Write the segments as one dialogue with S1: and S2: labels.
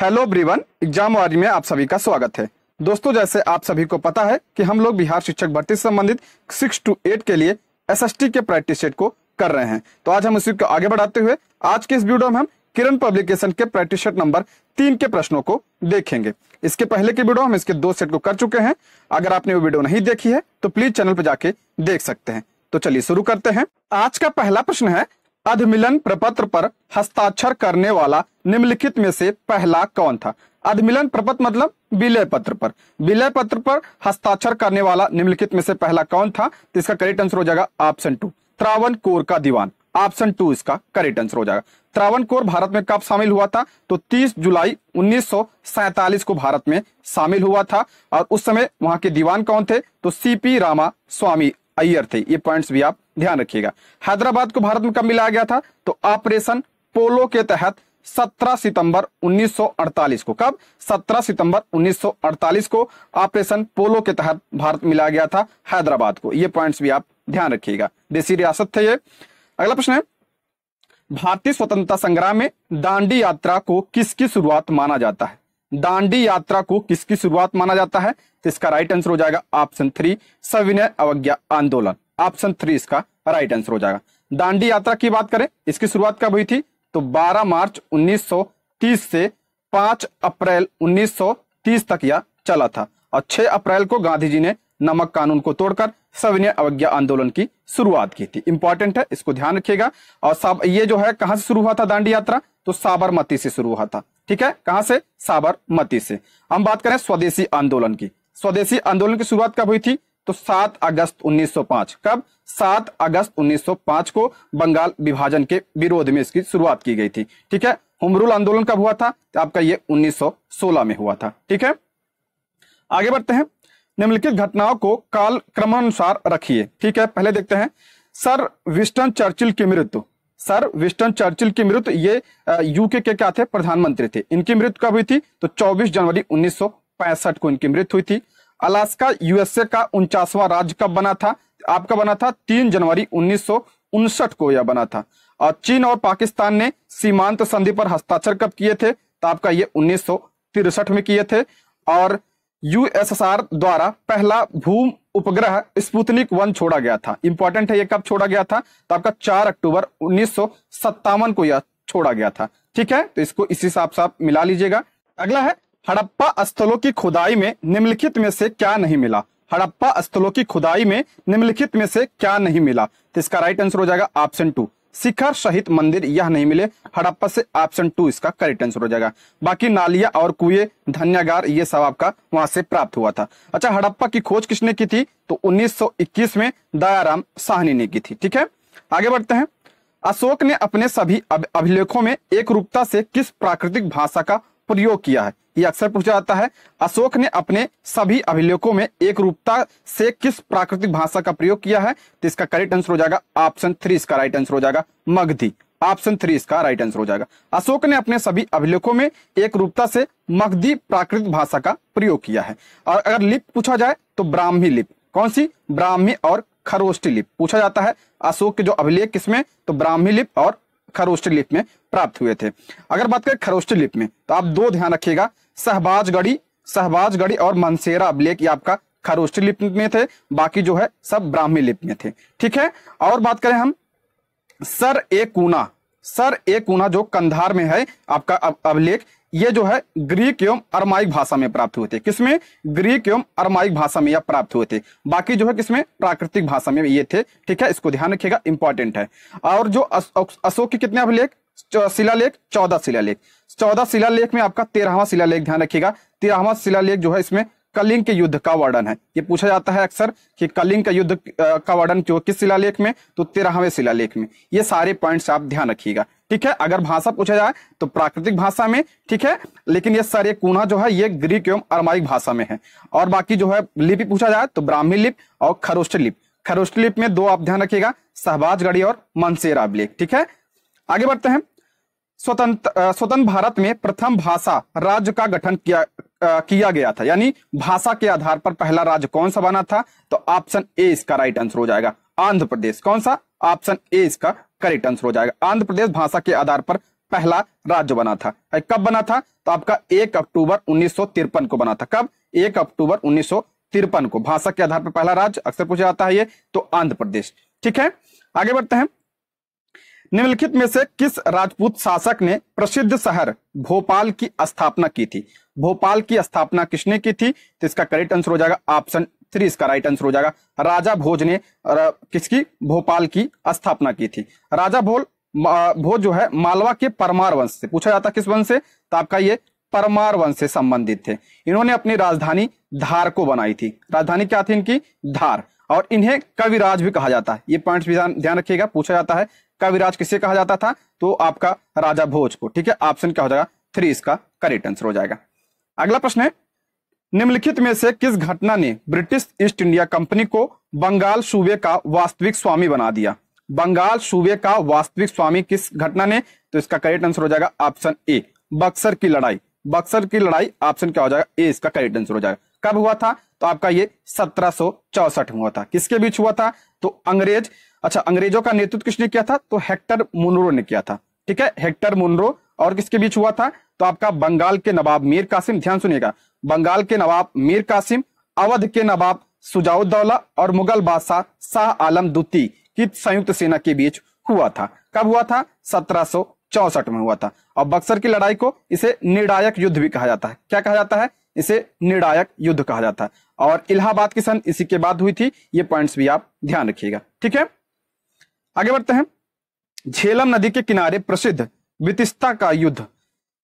S1: hello ब्रीवन exam वारी में आप सभी का स्वागत है दोस्तों जैसे आप सभी को पता है कि हम लोग बिहार शिक्षक भर्ती से संबंधित सिक्स टू एट के लिए एसएसटी के प्रैक्टिस सेट को कर रहे हैं तो आज हम उसी को आगे बढ़ाते हुए आज के इस वीडियो में हम किरण पब्लिकेशन के प्रैक्टिस सेट नंबर तीन के प्रश्नों को देखेंगे इसके पहले के वीडियो हम इसके दो सेट को कर चुके हैं अगर आपने वो वीडियो नहीं देखी है तो प्लीज चैनल पर जाके देख सकते हैं तो चलिए शुरू करते हैं आज का पहला प्रश्न है अधमिलन प्रपत्र पर हस्ताक्षर करने वाला निम्नलिखित में से पहला कौन था अधमिलन प्रपत्र मतलब विलय पत्र पर विलय पत्र पर हस्ताक्षर करने वाला निम्नलिखित में से पहला कौन था तो इसका करेक्ट आंसर हो जाएगा ऑप्शन टू त्रावन कोर का दीवान ऑप्शन टू इसका करेक्ट आंसर हो जाएगा त्रावन कोर भारत में कब शामिल हुआ था तो 30 जुलाई उन्नीस को भारत में शामिल हुआ था और उस समय वहां के दीवान कौन थे तो सीपी रामा स्वामी अय्यर थे ये पॉइंट्स भी आप ध्यान रखिएगा हैदराबाद को भारत में कब मिलाया गया था तो ऑपरेशन पोलो के तहत 17 सितंबर 1948 को कब 17 सितंबर 1948 को ऑपरेशन पोलो के तहत भारत मिला गया था हैदराबाद को ये पॉइंट्स भी आप ध्यान रखिएगा देसी रियासत थे ये अगला प्रश्न है भारतीय स्वतंत्रता संग्राम में दांडी यात्रा को किसकी शुरुआत माना जाता है दांडी यात्रा को किसकी शुरुआत माना जाता है तो इसका राइट आंसर हो जाएगा ऑप्शन थ्री सविनय अवज्ञा आंदोलन ऑप्शन थ्री इसका राइट आंसर हो जाएगा दांडी यात्रा की बात करें इसकी शुरुआत कब हुई थी तो 12 मार्च 1930 से 5 अप्रैल 1930 तक यह चला था और 6 अप्रैल को गांधी जी ने नमक कानून को तोड़कर सविनय अवज्ञा आंदोलन की शुरुआत की थी इंपॉर्टेंट है इसको ध्यान रखिएगा और सब ये जो है कहां से शुरू हुआ था दांडी यात्रा तो साबरमती से शुरू हुआ था ठीक है कहां से साबरमती से हम बात करें स्वदेशी आंदोलन की स्वदेशी आंदोलन की शुरुआत कब हुई थी तो 7 अगस्त 1905 कब 7 अगस्त 1905 को बंगाल विभाजन के विरोध में इसकी शुरुआत की गई थी ठीक है हुमरूल आंदोलन कब हुआ था तो आपका ये 1916 में हुआ था ठीक है आगे बढ़ते हैं निम्नलिखित घटनाओं को काल क्रमानुसार रखिए ठीक है पहले देखते हैं सर विस्टन चर्चिल की मृत्यु सर विस्टन चर्चिल की मृत्यु ये यूके के क्या थे प्रधानमंत्री थे इनकी मृत्यु कब हुई थी तो 24 जनवरी 1965 को इनकी मृत्यु हुई थी अलास्का यूएसए का उनचासवां राज्य कब बना था आपका बना था 3 जनवरी उन्नीस को यह बना था और चीन और पाकिस्तान ने सीमांत संधि पर हस्ताक्षर कब किए थे तो आपका ये उन्नीस में किए थे और यूएसएसआर द्वारा पहला भूम उपग्रह स्पुतनिक वन छोड़ा गया था इंपॉर्टेंट है ये कब छोड़ा गया था तो आपका चार अक्टूबर उन्नीस को यह छोड़ा गया था ठीक है तो इसको इसी हिसाब से आप मिला लीजिएगा अगला है हड़प्पा स्थलों की खुदाई में निम्नलिखित में से क्या नहीं मिला हड़प्पा स्थलों की खुदाई में निम्नलिखित में से क्या नहीं मिला तो इसका राइट आंसर हो जाएगा ऑप्शन टू शिखर सहित मंदिर यह नहीं मिले हड़प्पा से ऑप्शन टू इसका करेक्ट आंसर हो जाएगा बाकी नालिया और कुए धन्यागार ये सब आपका वहां से प्राप्त हुआ था अच्छा हड़प्पा की खोज किसने की थी तो 1921 में दयाराम साहनी ने की थी ठीक है आगे बढ़ते हैं अशोक ने अपने सभी अभिलेखों में एक रूपता से किस प्राकृतिक भाषा का प्रयोग किया है ये अक्सर पूछा जाता है अशोक ने अपने सभी अभिलेखों में एक रूपता से किस प्राकृतिक भाषा का प्रयोग किया है तो इसका करेक्ट आंसर हो जाएगा ऑप्शन थ्री इसका राइट आंसर हो जाएगा मगधी ऑप्शन थ्री इसका राइट आंसर हो जाएगा अशोक ने अपने सभी अभिलेखों में एक रूपता से मगधी प्राकृतिक भाषा का प्रयोग किया है और अगर लिप पूछा जाए तो ब्राह्मी लिप कौन सी ब्राह्मी और खरोष्टी लिप पूछा जाता है अशोक के जो अभिलेख किसमें तो ब्राह्मी लिप और खरोस्टेड लिप में प्राप्त हुए थे अगर बात करें खरोस्टेड लिप में तो आप दो ध्यान रखिएगा सहबाजगढ़ी सहबाजगढ़ी और मनसेरा ब्लेक ये आपका खरोस्टेड लिप में थे बाकी जो है सब ब्राह्मी लिप में थे ठीक है और बात करें हम सर ए कूना सर ए कूना जो कंधार में है आपका अभिलेख ये जो है ग्रीक एवं अरमाइक भाषा में प्राप्त हुए थे किसमें ग्रीक एवं अरमाइक भाषा में यह प्राप्त हुए थे बाकी जो है किसमें प्राकृतिक भाषा में ये थे ठीक है इसको ध्यान रखिएगा इंपॉर्टेंट है और जो अशोक के कितने अभिलेख शिलालेख चौदह शिलालेख चौदह शिलालेख में आपका तेरहवा शिलालेख ध्यान रखिएगा तेरहवा शिलालेख जो है इसमें कलिंग के युद्ध का वर्णन है ये पूछा जाता है अक्सर कि कलिंग का युद्ध का वर्णन क्यों किस शिलालेख में तो तेरहवें शिलालेख में ये सारे पॉइंट्स आप ध्यान रखिएगा ठीक है अगर भाषा पूछा जाए तो प्राकृतिक भाषा में ठीक है लेकिन ये सारे कूना जो है ये ग्रीक एवं अरमाइक भाषा में है और बाकी जो है लिपि पूछा जाए तो ब्राह्मी लिप और खरोष्ट लिप खरोष्ट लिप में दो आप ध्यान रखिएगा सहबाजगढ़ी और मनसेरा अभिलेख ठीक है आगे बढ़ते हैं स्वतंत्र स्वतंत्र भारत में प्रथम भाषा राज्य का गठन किया आ, किया गया था यानी भाषा के आधार पर पहला राज्य कौन सा बना था तो ऑप्शन ए इसका राइट आंसर हो जाएगा आंध्र प्रदेश कौन सा ऑप्शन ए इसका करेक्ट आंसर हो जाएगा आंध्र प्रदेश भाषा के आधार पर पहला राज्य बना था कब बना था तो आपका एक अक्टूबर उन्नीस को बना था कब एक अक्टूबर उन्नीस को भाषा के आधार पर पहला राज्य अक्सर पूछा जाता है ये तो आंध्र प्रदेश ठीक है आगे बढ़ते हैं निम्नलिखित में से किस राजपूत शासक ने प्रसिद्ध शहर भोपाल की स्थापना की थी भोपाल की स्थापना किसने की थी तो इसका करेक्ट आंसर हो जाएगा ऑप्शन थ्री इसका राइट आंसर हो जाएगा राजा भोज ने किसकी भोपाल की स्थापना की थी राजा भोल भोज जो है मालवा के परमार वंश से पूछा जाता किस वंश से तो आपका ये परमार वंश से संबंधित थे इन्होंने अपनी राजधानी धार को बनाई थी राजधानी क्या थी इनकी धार और इन्हें कविराज भी कहा जाता है ये पॉइंट्स भी ध्यान रखिएगा पूछा जाता है कविराज किसे कहा जाता था तो आपका राजा भोज को ठीक है ऑप्शन क्या हो जाएगा थ्री इसका करेक्ट आंसर हो जाएगा अगला प्रश्न है निम्नलिखित में से किस घटना ने ब्रिटिश ईस्ट इंडिया कंपनी को बंगाल सूबे का वास्तविक स्वामी बना दिया बंगाल सूबे का वास्तविक स्वामी किस घटना ने तो इसका करेक्ट आंसर हो जाएगा ऑप्शन ए बक्सर की लड़ाई बक्सर की लड़ाई ऑप्शन क्या हो जाएगा ए इसका करेक्ट आंसर हो जाएगा कब हुआ था तो आपका ये सत्रह हुआ था किसके बीच हुआ था तो अंग्रेज अच्छा अंग्रेजों का नेतृत्व किसने किया था तो हेक्टर मुनरो ने किया था ठीक है हेक्टर मुनरो और किसके बीच हुआ था तो आपका बंगाल के नवाब मीर कासिम ध्यान सुनिएगा बंगाल के नवाब मीर कासिम अवध के नवाब सुजाउदौला और मुगल बादशाह शाह आलम द्वितीय की संयुक्त सेना के बीच हुआ था कब हुआ था सत्रह चौसठ में हुआ था और बक्सर की लड़ाई को इसे निर्णायक युद्ध भी कहा जाता है क्या कहा जाता है इसे निर्णायक युद्ध कहा जाता है और इलाहाबाद की सन इसी के बाद हुई थी ये पॉइंट्स भी आप ध्यान रखिएगा ठीक है आगे बढ़ते हैं झेलम नदी के किनारे प्रसिद्ध वितिस्ता का युद्ध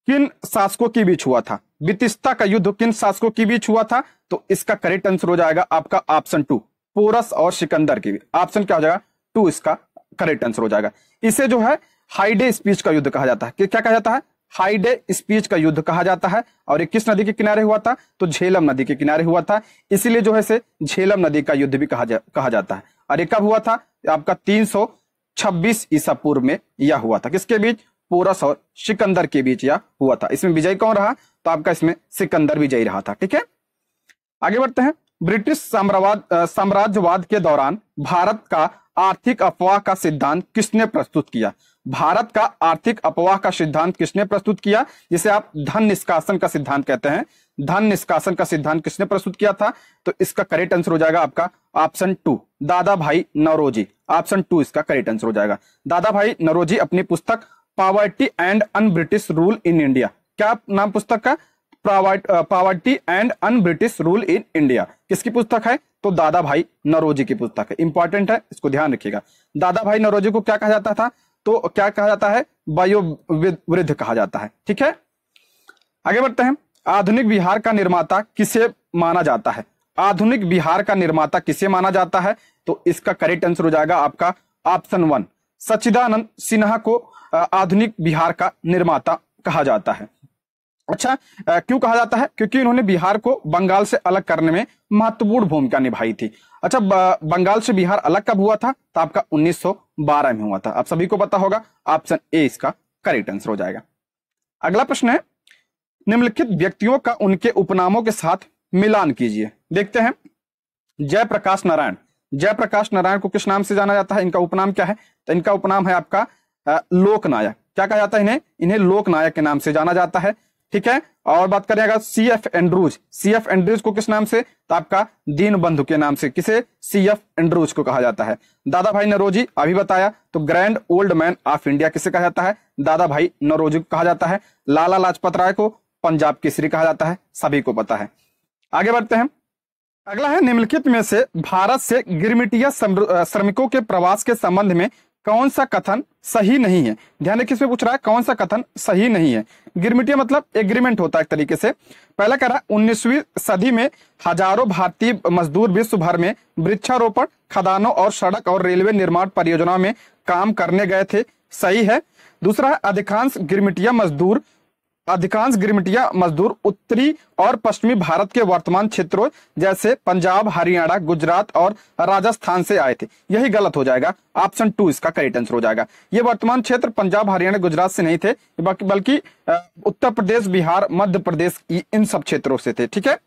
S1: किन शासकों के बीच हुआ था बितिस्ता का युद्ध किन शासकों के बीच हुआ था तो इसका करेक्ट आंसर हो जाएगा आपका ऑप्शन टू पोरस और सिकंदर के बीच ऑप्शन क्या हो जाएगा टू इसका करेक्ट आंसर हो जाएगा इसे जो है हाईडे स्पीच का युद्ध कहा जाता है क्या कहा जाता है हाईडे स्पीच का युद्ध कहा जाता है और ये किस नदी के किनारे हुआ था तो झेलम नदी के किनारे हुआ था इसीलिए जो है झेलम नदी का युद्ध भी कहा जा, कहा जाता है और ये कब हुआ था आपका 326 ईसा पूर्व में यह हुआ था किसके बीच पोरस और सिकंदर के बीच यह हुआ था इसमें विजय कौन रहा तो आपका इसमें सिकंदर भी जय रहा था ठीक है आगे बढ़ते हैं ब्रिटिश साम्रावाद साम्राज्यवाद के दौरान भारत का आर्थिक अपवाह का सिद्धांत किसने प्रस्तुत किया भारत का आर्थिक अपवाह का सिद्धांत किसने प्रस्तुत किया जिसे आप धन निष्कासन का सिद्धांत कहते हैं धन निष्कासन का सिद्धांत किसने प्रस्तुत किया था तो इसका करेक्ट आंसर हो जाएगा आपका option two Dadabhai Naoroji option two इसका करेक्ट आंसर हो जाएगा दादा भाई नरोजी अपनी पुस्तक poverty and un British rule in India क्या नाम पुस्तक का poverty and un British rule in India किसकी पुस्तक है तो दादा भाई नरोजी की पुस्तक है इंपॉर्टेंट है इसको ध्यान रखिएगा दादा भाई नरोजी को क्या कहा जाता था तो क्या कहा जाता है वायु वृद्ध कहा जाता है ठीक है आगे बढ़ते हैं आधुनिक बिहार का निर्माता किसे माना जाता है आधुनिक बिहार का निर्माता किसे माना जाता है तो इसका करेक्ट आंसर हो जाएगा आपका ऑप्शन वन सचिदानंद सिन्हा को आधुनिक बिहार का निर्माता कहा जाता है अच्छा क्यों कहा जाता है क्योंकि इन्होंने बिहार को बंगाल से अलग करने में महत्वपूर्ण भूमिका निभाई थी अच्छा बंगाल से बिहार अलग कब हुआ था तो आपका 1912 में हुआ था आप सभी को पता होगा ऑप्शन ए इसका करेक्ट आंसर हो जाएगा अगला प्रश्न है निम्नलिखित व्यक्तियों का उनके उपनामों के साथ मिलान कीजिए देखते हैं जयप्रकाश नारायण जयप्रकाश नारायण को किस नाम से जाना जाता है इनका उपनाम क्या है तो इनका उपनाम है आपका लोकनायक क्या कहा जाता है इन्हें इन्हें लोकनायक के नाम से जाना जाता है ठीक है और बात करें अगर C F Andrews C F Andrews को किस नाम से तो आपका दीन बंधु के नाम से किसे सी एफ एंड्रूज को कहा जाता है दादा भाई नरोजी अभी बताया तो grand old man of India किसे कहा जाता है दादा भाई नरोजी को कहा जाता है लाला लाजपत राय को पंजाब केसरी कहा जाता है सभी को पता है आगे बढ़ते हैं अगला है निम्नलिखित में से भारत से गिरमिटिया श्रमिकों के प्रवास के संबंध में कौन सा कथन सही नहीं है ध्यान रखिए इसमें पूछ रहा है कौन सा कथन सही नहीं है गिरमिटिया मतलब एग्रीमेंट होता है एक तरीके से पहला कह रहा है उन्नीसवीं सदी में हजारों भारतीय मजदूर विश्व भर में वृक्षारोपण खदानों और सड़क और रेलवे निर्माण परियोजनाओं में काम करने गए थे सही है दूसरा है अधिकांश गिरमिटिया मजदूर अधिकांश गिरमिटिया मजदूर उत्तरी और पश्चिमी भारत के वर्तमान क्षेत्रों जैसे पंजाब हरियाणा गुजरात और राजस्थान से आए थे यही गलत हो जाएगा ऑप्शन टू इसका करेक्ट आंसर हो जाएगा ये वर्तमान क्षेत्र पंजाब हरियाणा गुजरात से नहीं थे बल्कि उत्तर प्रदेश बिहार मध्य प्रदेश इन सब क्षेत्रों से थे ठीक है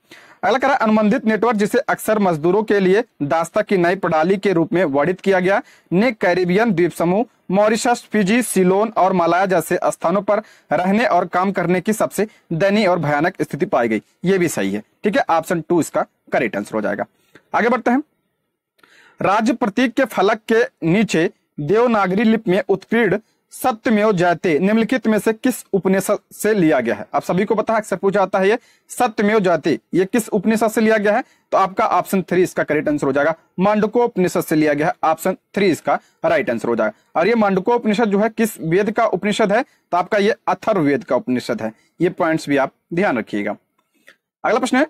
S1: अगला रहा अनुबंधित नेटवर्क जिसे अक्सर मजदूरों के लिए दास्ता की नई प्रणाली के रूप में वर्णित किया गया ने कैरिबियन द्वीप समूह मॉरिशस फिजी सिलोन और मलाया जैसे स्थानों पर रहने और काम करने की सबसे दयनीय और भयानक स्थिति पाई गई ये भी सही है ठीक है ऑप्शन टू इसका करेक्ट आंसर हो जाएगा आगे बढ़ते हैं राज्य प्रतीक के फलक के नीचे देवनागरी लिप में उत्पीड़ सत्यमेव जाते निम्नलिखित में से किस उपनिषद से लिया गया है आप सभी को पता है अक्सर पूछा जाता है ये सत्यमेव जाते ये किस उपनिषद से लिया गया है तो आपका ऑप्शन थ्री इसका करेक्ट आंसर हो जाएगा मांडको उपनिषद से लिया गया है ऑप्शन थ्री इसका राइट आंसर हो जाएगा और ये मांडको उपनिषद जो है किस वेद का उपनिषद है तो आपका ये अथर्ववेद का उपनिषद है ये पॉइंट भी आप ध्यान रखिएगा अगला प्रश्न है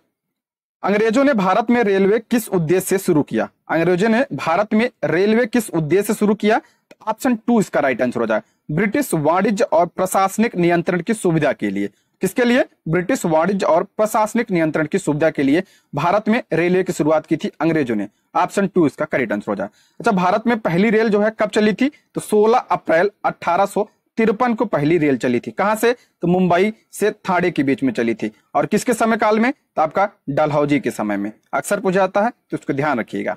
S1: अंग्रेजों ने भारत में रेलवे किस उद्देश्य से शुरू किया अंग्रेजों ने भारत में रेलवे किस उद्देश्य से शुरू किया ऑप्शन टू इसका राइट आंसर हो जाए ब्रिटिश वाणिज्य और प्रशासनिक नियंत्रण की सुविधा के लिए किसके लिए ब्रिटिश वाणिज्य और प्रशासनिक नियंत्रण की सुविधा के लिए भारत में रेलवे की शुरुआत की थी अंग्रेजों ने ऑप्शन टू इसका करेक्ट आंसर हो जाए अच्छा भारत में पहली रेल जो है कब चली थी तो 16 अप्रैल अठारह तिरपन को पहली रेल चली थी कहां से तो मुंबई से थाड़े के बीच में चली थी और किसके समय काल में तो आपका डलहौजी के समय में अक्सर पूछा जाता है तो उसको ध्यान रखिएगा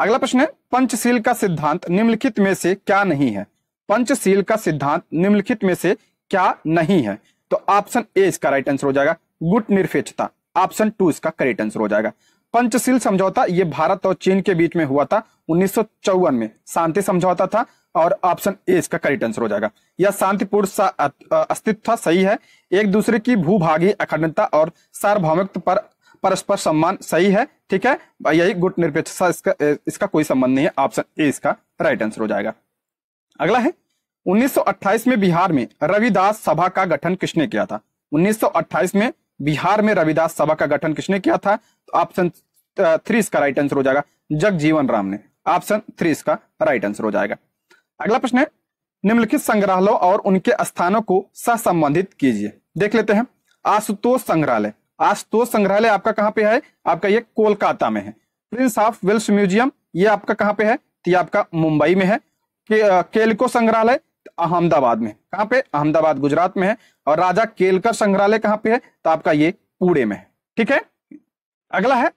S1: अगला प्रश्न है पंचशील का सिद्धांत निम्नलिखित में से क्या नहीं है पंचशील का सिद्धांत निम्नलिखित में से क्या नहीं है तो ऑप्शन ए इसका राइट आंसर हो जाएगा गुट निरपेक्षता ऑप्शन टू इसका करेक्ट आंसर हो जाएगा पंचशील समझौता ये भारत और चीन के बीच में हुआ था उन्नीस में शांति समझौता था और ऑप्शन ए इसका करेक्ट आंसर हो जाएगा यह शांतिपूर्ण अस्तित्व सही है एक दूसरे की भूभागी अखंडता और सार्वभौमिक पर परस्पर सम्मान सही है ठीक है यही गुट निरपेक्ष इसका इसका कोई संबंध नहीं है ऑप्शन ए इसका राइट आंसर हो जाएगा अगला है 1928 में बिहार में रविदास सभा का गठन किसने किया था 1928 में बिहार में रविदास सभा का गठन किसने किया था तो ऑप्शन तो थ्री इसका राइट आंसर हो जाएगा जगजीवन राम ने ऑप्शन थ्री इसका राइट आंसर हो जाएगा अगला प्रश्न है निम्नलिखित संग्रहालयों और उनके स्थानों को सहसंबंधित कीजिए देख लेते हैं आशुतोष संग्रहालय आशुतोष संग्रहालय आपका कहाँ पे है आपका ये कोलकाता में है प्रिंस ऑफ वेल्स म्यूजियम ये आपका कहाँ पे है ये आपका मुंबई में है के, केलको संग्रहालय अहमदाबाद में कहाँ पे अहमदाबाद गुजरात में है और राजा केलकर संग्रहालय कहाँ पे है तो आपका ये पुणे में है ठीक है अगला है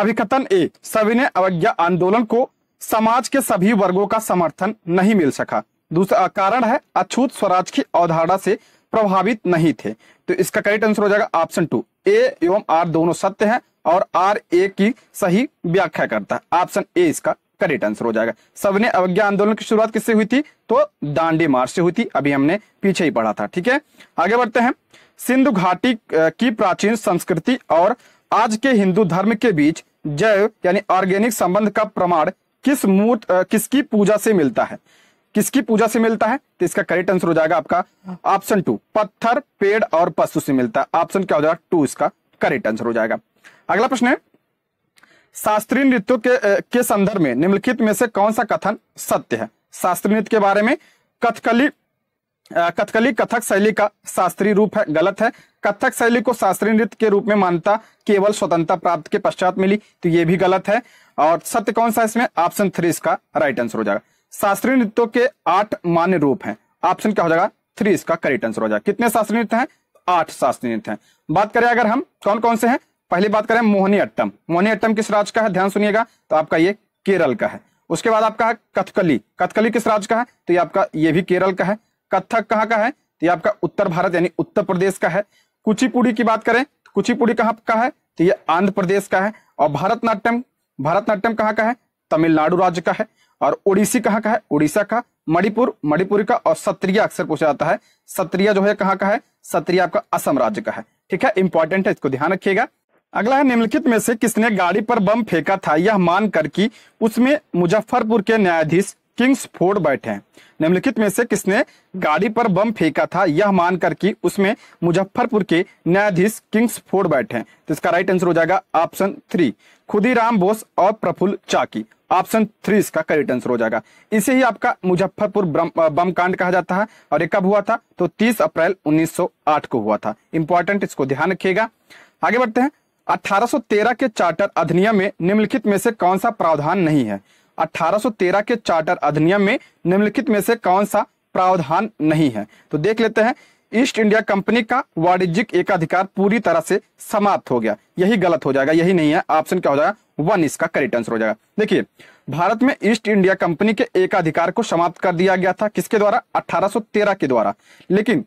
S1: अभिकथन ए सविनय अवज्ञा आंदोलन को समाज के सभी वर्गों का समर्थन नहीं मिल सका दूसरा कारण है अछूत स्वराज की अवधारणा से प्रभावित नहीं थे तो इसका करेक्ट आंसर हो जाएगा ऑप्शन टू ए एवं आर दोनों सत्य हैं और आर ए की सही व्याख्या करता है ऑप्शन ए इसका करेक्ट आंसर हो जाएगा सबने अवज्ञा आंदोलन की शुरुआत किससे हुई थी तो दांडी मार्च से हुई थी अभी हमने पीछे ही पढ़ा था ठीक है आगे बढ़ते हैं सिंधु घाटी की प्राचीन संस्कृति और आज के हिंदू धर्म के बीच जैव यानी ऑर्गेनिक संबंध का प्रमाण किस मूर्त किसकी पूजा से मिलता है किसकी पूजा से मिलता है तो इसका करेक्ट आंसर हो जाएगा आपका ऑप्शन टू पत्थर पेड़ और पशु से मिलता है ऑप्शन क्या हो जाएगा टू इसका करेक्ट आंसर हो जाएगा अगला प्रश्न है शास्त्रीय नृत्य के के संदर्भ में निम्नलिखित में से कौन सा कथन सत्य है शास्त्रीय नृत्य के बारे में कथकली कथकली कथक शैली का शास्त्रीय रूप है गलत है कथक शैली को शास्त्रीय नृत्य के रूप में मानता केवल स्वतंत्रता प्राप्त के पश्चात मिली तो यह भी गलत है और सत्य कौन सा इसमें ऑप्शन थ्री इसका राइट आंसर हो जाएगा शास्त्रीय नृत्यों के आठ मान्य रूप हैं ऑप्शन क्या हो जाएगा थ्री इसका करेक्ट आंसर हो जाएगा कितने शास्त्रीय नृत्य हैं आठ शास्त्रीय नृत्य हैं बात करें अगर हम कौन कौन से हैं पहली बात करें मोहनी अट्टम मोहनी अट्टम किस राज्य का है ध्यान सुनिएगा तो आपका ये केरल का है उसके बाद आपका कथकली कथकली किस राज्य का है तो ये आपका ये भी केरल का है कथक कहाँ का है तो ये आपका उत्तर भारत यानी उत्तर प्रदेश का है कुचिपुड़ी की बात करें तो कुचिपुड़ी कहाँ का है तो ये आंध्र प्रदेश का है और भारतनाट्यम भरतनाट्यम कहाँ का है तमिलनाडु राज्य का है और ओडिसी कहाँ का है उड़ीसा का मणिपुर मणिपुरी का और सत्रिया अक्सर पूछा जाता है सत्रिया जो है कहाँ का है सत्रिया आपका असम राज्य का है ठीक है इंपॉर्टेंट है इसको ध्यान रखिएगा अगला है निम्नलिखित में से किसने गाड़ी पर बम फेंका था यह मानकर कि उसमें मुजफ्फरपुर के न्यायाधीश किंग्स फोर्ड बैठे निम्नलिखित में से किसने गाड़ी पर बम फेंका था यह मानकर कि उसमें मुजफ्फरपुर के न्यायाधीश किंग्स फोर्ड बैठे तो इसका राइट आंसर हो जाएगा ऑप्शन थ्री खुदीराम बोस और प्रफुल्ल चाकी ऑप्शन थ्री इसका करेक्ट आंसर हो जाएगा इसे ही आपका मुजफ्फरपुर बम कांड कहा जाता है और ये कब हुआ था तो 30 अप्रैल 1908 को हुआ था इंपॉर्टेंट इसको ध्यान रखिएगा आगे बढ़ते हैं 1813 के चार्टर अधिनियम में निम्नलिखित में से कौन सा प्रावधान नहीं है 1813 के चार्टर अधिनियम में निम्नलिखित में से कौन सा प्रावधान नहीं है तो देख लेते हैं ईस्ट इंडिया कंपनी का वाणिज्यिक एकाधिकार पूरी तरह से समाप्त हो गया यही गलत हो जाएगा यही नहीं है ऑप्शन क्या हो जाएगा वन इसका करेक्ट आंसर हो जाएगा देखिए भारत में ईस्ट इंडिया कंपनी के एकाधिकार को समाप्त कर दिया गया था किसके द्वारा 1813 के द्वारा लेकिन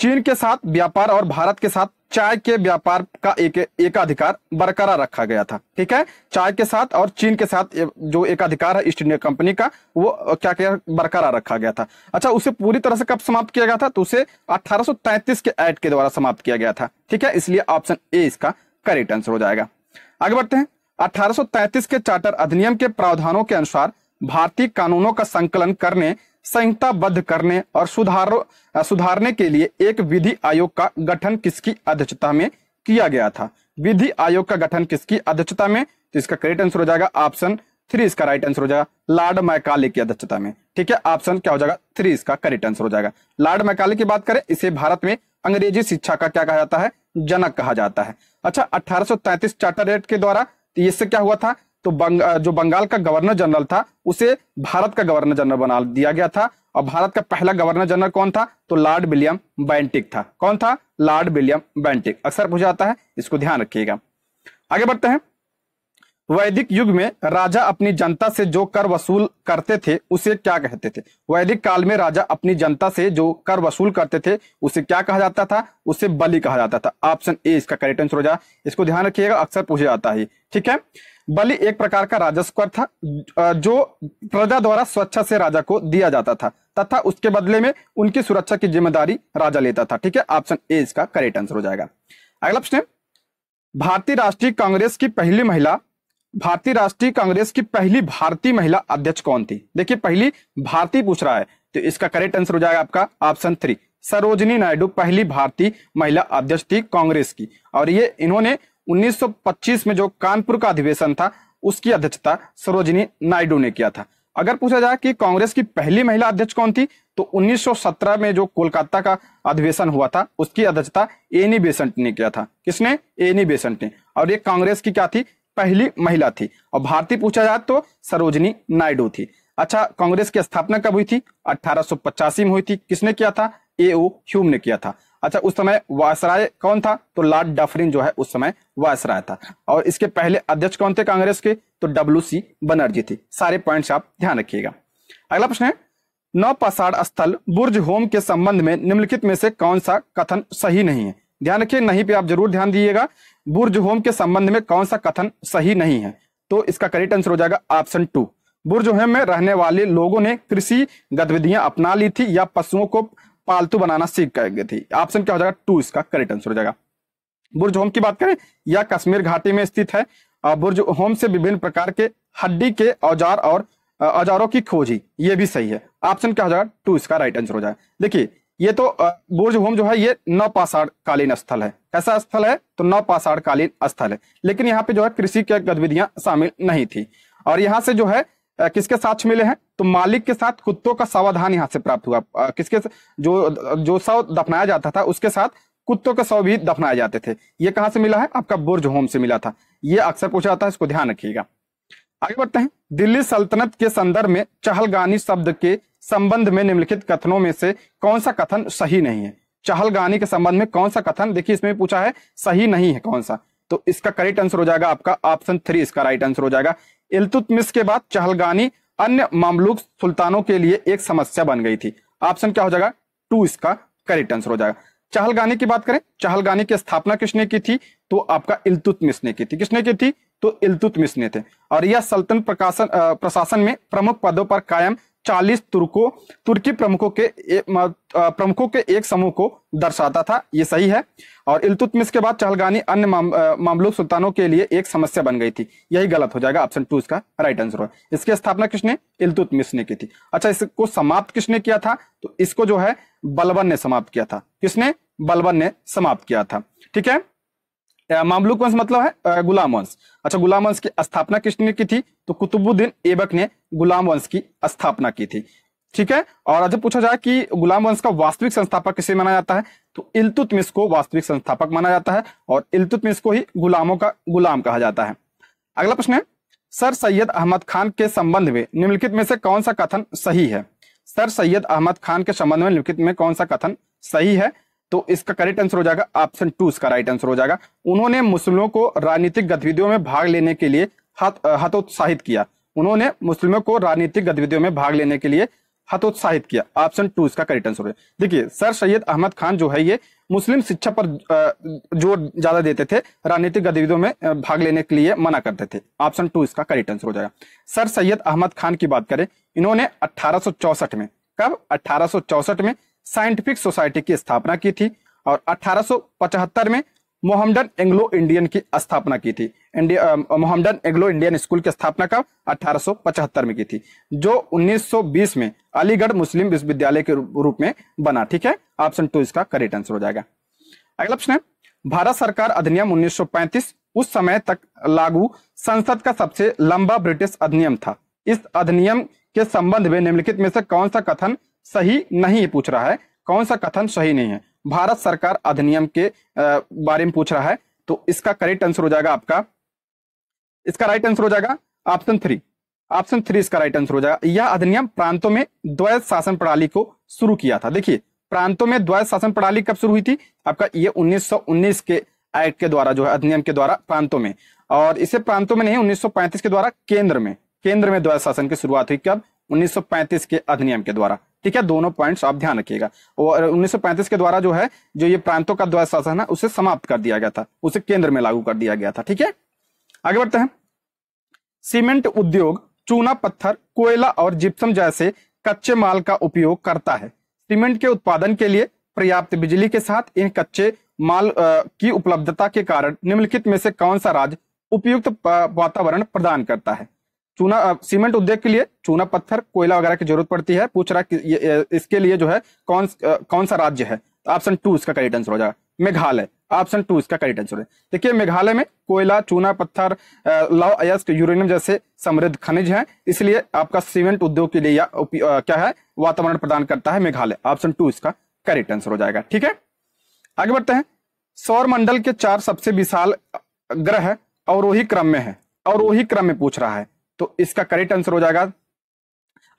S1: चीन के साथ व्यापार और भारत के साथ चाय के व्यापार का एक एकाधिकार बरकरार रखा गया था ठीक है चाय के साथ और चीन के साथ जो एकाधिकार है ईस्ट इंडिया कंपनी का वो क्या क्या बरकरार रखा गया था अच्छा उसे पूरी तरह से कब समाप्त किया गया था तो उसे 1833 के एक्ट के द्वारा समाप्त किया गया था ठीक है इसलिए ऑप्शन ए इसका करेक्ट आंसर हो जाएगा आगे बढ़ते हैं अठारह के चार्टर अधिनियम के प्रावधानों के अनुसार भारतीय कानूनों का संकलन करने संहिताबद्ध करने और सुधार सुधारने के लिए एक विधि आयोग का गठन किसकी अध्यक्षता में किया गया था विधि आयोग का गठन किसकी अध्यक्षता में तो इसका करेक्ट आंसर हो जाएगा ऑप्शन थ्री इसका राइट आंसर हो जाएगा लॉर्ड मैकाले की अध्यक्षता में ठीक है ऑप्शन क्या हो जाएगा थ्री इसका करेक्ट आंसर हो जाएगा लॉर्ड मैकाले की बात करें इसे भारत में अंग्रेजी शिक्षा का क्या कहा जाता है जनक कहा जाता है अच्छा 1833 चार्टर एक्ट के द्वारा तो इससे क्या हुआ था तो बंग, जो बंगाल का गवर्नर जनरल था उसे भारत का गवर्नर जनरल बना दिया गया था और भारत का पहला गवर्नर जनरल कौन था तो लॉर्ड विलियम बैंटिक था कौन था लॉर्ड विलियम बैंटिक अक्सर पूछा जाता है इसको ध्यान रखिएगा आगे बढ़ते हैं वैदिक युग में राजा अपनी जनता से जो कर वसूल करते थे उसे क्या कहते थे वैदिक काल में राजा अपनी जनता से जो कर वसूल करते थे उसे क्या कहा जाता था उसे बलि कहा जाता था ऑप्शन ए इसका करेक्ट आंसर हो जाए इसको ध्यान रखिएगा अक्सर पूछा जाता है ठीक है बलि एक प्रकार का राजस्व कर था जो प्रजा द्वारा स्वच्छा से राजा को दिया जाता था तथा उसके बदले में उनकी सुरक्षा की जिम्मेदारी राजा लेता था ठीक है ऑप्शन ए इसका करेक्ट आंसर हो जाएगा अगला प्रश्न भारतीय राष्ट्रीय कांग्रेस की पहली महिला भारतीय राष्ट्रीय कांग्रेस की पहली भारतीय महिला अध्यक्ष कौन थी देखिए पहली भारतीय पूछ रहा है तो इसका करेक्ट आंसर हो जाएगा आपका ऑप्शन थ्री सरोजनी नायडू पहली भारतीय महिला अध्यक्ष थी कांग्रेस की और ये इन्होंने 1925 में जो कानपुर का अधिवेशन था उसकी अध्यक्षता सरोजनी नायडू ने किया था अगर पूछा जाए कि कांग्रेस की पहली महिला अध्यक्ष कौन थी तो 1917 में जो कोलकाता का अधिवेशन हुआ था उसकी अध्यक्षता एनी बेसंट ने किया था किसने एनी बेसंट ने और ये कांग्रेस की क्या थी पहली महिला थी और भारतीय पूछा जाए तो सरोजनी नायडू थी अच्छा कांग्रेस की स्थापना कब हुई थी अठारह में हुई थी किसने किया था ए ओ ह्यूम ने किया था अच्छा उस समय वायसराय कौन था तो लॉर्ड डफरिन जो है उस समय वायसराय था और इसके पहले अध्यक्ष कौन थे कांग्रेस के तो डब्ल्यू सी बनर्जी थी सारे पॉइंट्स आप ध्यान रखिएगा अगला प्रश्न है नौ पसाड़ स्थल बुर्ज होम के संबंध में निम्नलिखित में से कौन सा कथन सही नहीं है ध्यान रखिए नहीं पे आप जरूर ध्यान दीजिएगा बुर्ज होम के संबंध में कौन सा कथन सही नहीं है तो इसका करेक्ट आंसर हो जाएगा ऑप्शन टू बुर्ज होम में रहने वाले लोगों ने कृषि गतिविधियां अपना ली थी या पशुओं को पालतू बनाना सीख गए थे ऑप्शन क्या हो जाएगा टू इसका करेक्ट आंसर हो जाएगा बुर्ज होम की बात करें यह कश्मीर घाटी में स्थित है बुर्ज होम से विभिन्न प्रकार के हड्डी के औजार और औजारों की खोजी ये भी सही है ऑप्शन क्या हो जाएगा टू इसका राइट आंसर हो जाएगा देखिए ये तो बुर्ज होम जो है ये नवपाषाण कालीन स्थल है ऐसा स्थल है तो नवपाषाण कालीन स्थल है लेकिन यहाँ पे जो है कृषि की गतिविधियां शामिल नहीं थी और यहाँ से जो है किसके साथ मिले हैं तो मालिक के साथ कुत्तों का सावधान यहाँ से प्राप्त हुआ किसके जो जो शव दफनाया जाता था उसके साथ कुत्तों के शव भी दफनाए जाते थे ये कहाँ से मिला है आपका बुर्ज होम से मिला था ये अक्सर पूछा जाता है इसको ध्यान रखिएगा आगे बढ़ते हैं दिल्ली सल्तनत के संदर्भ में चहलगानी शब्द के संबंध में निम्नलिखित कथनों में से कौन सा कथन सही नहीं है चहलगानी के संबंध में कौन सा कथन देखिए इसमें पूछा है सही नहीं है कौन सा तो इसका करेक्ट आंसर हो जाएगा आपका ऑप्शन थ्री इसका राइट आंसर हो जाएगा इलतुतमिस के बाद चहलगानी अन्य मामलूक सुल्तानों के लिए एक समस्या बन गई थी ऑप्शन क्या हो जाएगा टू इसका करेक्ट आंसर हो जाएगा चहलगानी की बात करें चहलगानी की स्थापना किसने की थी तो आपका इलतुतमिस ने की थी किसने की थी तो इलतुतमिस ने थे और यह सल्तन प्रकाशन प्रशासन में प्रमुख पदों पर कायम चालीस तुर्को तुर्की प्रमुखों के प्रमुखों के एक समूह को दर्शाता था ये सही है और इलतुतमिस के बाद चहलगानी अन्य माम, सुल्तानों के लिए एक समस्या बन गई थी यही गलत हो जाएगा ऑप्शन टू इसका राइट आंसर होगा इसकी स्थापना किसने इलतुतमिस ने की थी अच्छा इसको समाप्त किसने किया था तो इसको जो है बलबन ने समाप्त किया था किसने बलबन ने समाप्त किया था ठीक है मामलुक वंश मतलब है गुलाम वंश अच्छा गुलाम वंश की स्थापना किसने की थी तो कुतुबुद्दीन एबक ने गुलाम वंश की स्थापना की थी ठीक है और जब पूछा जाए कि गुलाम वंश का वास्तविक संस्थापक किसे माना जाता है तो इलतुतमिस को वास्तविक संस्थापक माना जाता है और इलतुतमिस को ही गुलामों का गुलाम कहा जाता है अगला प्रश्न है सर सैयद अहमद खान के संबंध में निम्नलिखित में से कौन सा कथन सही है सर सैयद अहमद खान के संबंध में निम्नलिखित में कौन सा कथन सही है तो इसका करेक्ट आंसर हो जाएगा ऑप्शन टू इसका राइट आंसर हो जाएगा उन्होंने मुस्लिमों को राजनीतिक गतिविधियों में भाग लेने के लिए हतोत्साहित किया उन्होंने मुस्लिमों को राजनीतिक गतिविधियों में भाग लेने के लिए हतोत्साहित किया ऑप्शन टू इसका करेक्ट आंसर हो देखिए सर सैयद अहमद खान जो है ये मुस्लिम शिक्षा पर जोर ज्यादा देते थे राजनीतिक गतिविधियों में भाग लेने के लिए मना करते थे ऑप्शन टू इसका करेक्ट आंसर हो जाएगा सर सैयद अहमद खान की बात करें इन्होंने अठारह में कब अठारह में साइंटिफिक सोसाइटी की स्थापना की थी और 1875 में मोहम्मदन एंग्लो इंडियन की स्थापना की थी मोहम्मदन एंग्लो इंडियन स्कूल की स्थापना कब 1875 में की थी जो 1920 में अलीगढ़ मुस्लिम विश्वविद्यालय के रूप में बना ठीक है ऑप्शन टू इसका करेक्ट आंसर हो जाएगा अगला प्रश्न है भारत सरकार अधिनियम 1935 उस समय तक लागू संसद का सबसे लंबा ब्रिटिश अधिनियम था इस अधिनियम के संबंध में निम्नलिखित में से कौन सा कथन सही नहीं पूछ रहा है कौन सा कथन सही नहीं है भारत सरकार अधिनियम के बारे में पूछ रहा है तो इसका करेक्ट आंसर हो जाएगा आपका इसका राइट आंसर हो जाएगा ऑप्शन थ्री ऑप्शन थ्री इसका राइट आंसर हो जाएगा यह अधिनियम प्रांतों में द्वैत शासन प्रणाली को शुरू किया था देखिए प्रांतों में द्वैत शासन प्रणाली कब शुरू हुई थी आपका ये 1919 के एक्ट के द्वारा जो है अधिनियम के द्वारा प्रांतों में और इसे प्रांतों में नहीं 1935 के द्वारा केंद्र में केंद्र में द्वैत शासन की शुरुआत हुई कब 1935 के अधिनियम के द्वारा ठीक है दोनों पॉइंट्स आप ध्यान रखिएगा और 1935 के द्वारा जो है जो ये प्रांतों का द्वैत शासन है उसे समाप्त कर दिया गया था उसे केंद्र में लागू कर दिया गया था ठीक है आगे बढ़ते हैं सीमेंट उद्योग चूना पत्थर कोयला और जिप्सम जैसे कच्चे माल का उपयोग करता है सीमेंट के उत्पादन के लिए पर्याप्त बिजली के साथ इन कच्चे माल की उपलब्धता के कारण निम्नलिखित में से कौन सा राज्य उपयुक्त वातावरण प्रदान करता है चूना सीमेंट उद्योग के लिए चूना पत्थर कोयला वगैरह की जरूरत पड़ती है पूछ रहा है इसके लिए जो है कौन कौन सा राज्य है ऑप्शन टू इसका करेक्ट आंसर हो जाएगा मेघालय ऑप्शन टू इसका करेक्ट आंसर है देखिए मेघालय में कोयला चूना पत्थर लौ अयस्क यूरेनियम जैसे समृद्ध खनिज हैं इसलिए आपका सीमेंट उद्योग के लिए या क्या है वातावरण प्रदान करता है मेघालय ऑप्शन टू इसका करेक्ट आंसर हो जाएगा ठीक है आगे बढ़ते हैं सौर मंडल के चार सबसे विशाल ग्रह अवरोही क्रम में है अवरोही क्रम में पूछ रहा है तो इसका करेक्ट आंसर हो जाएगा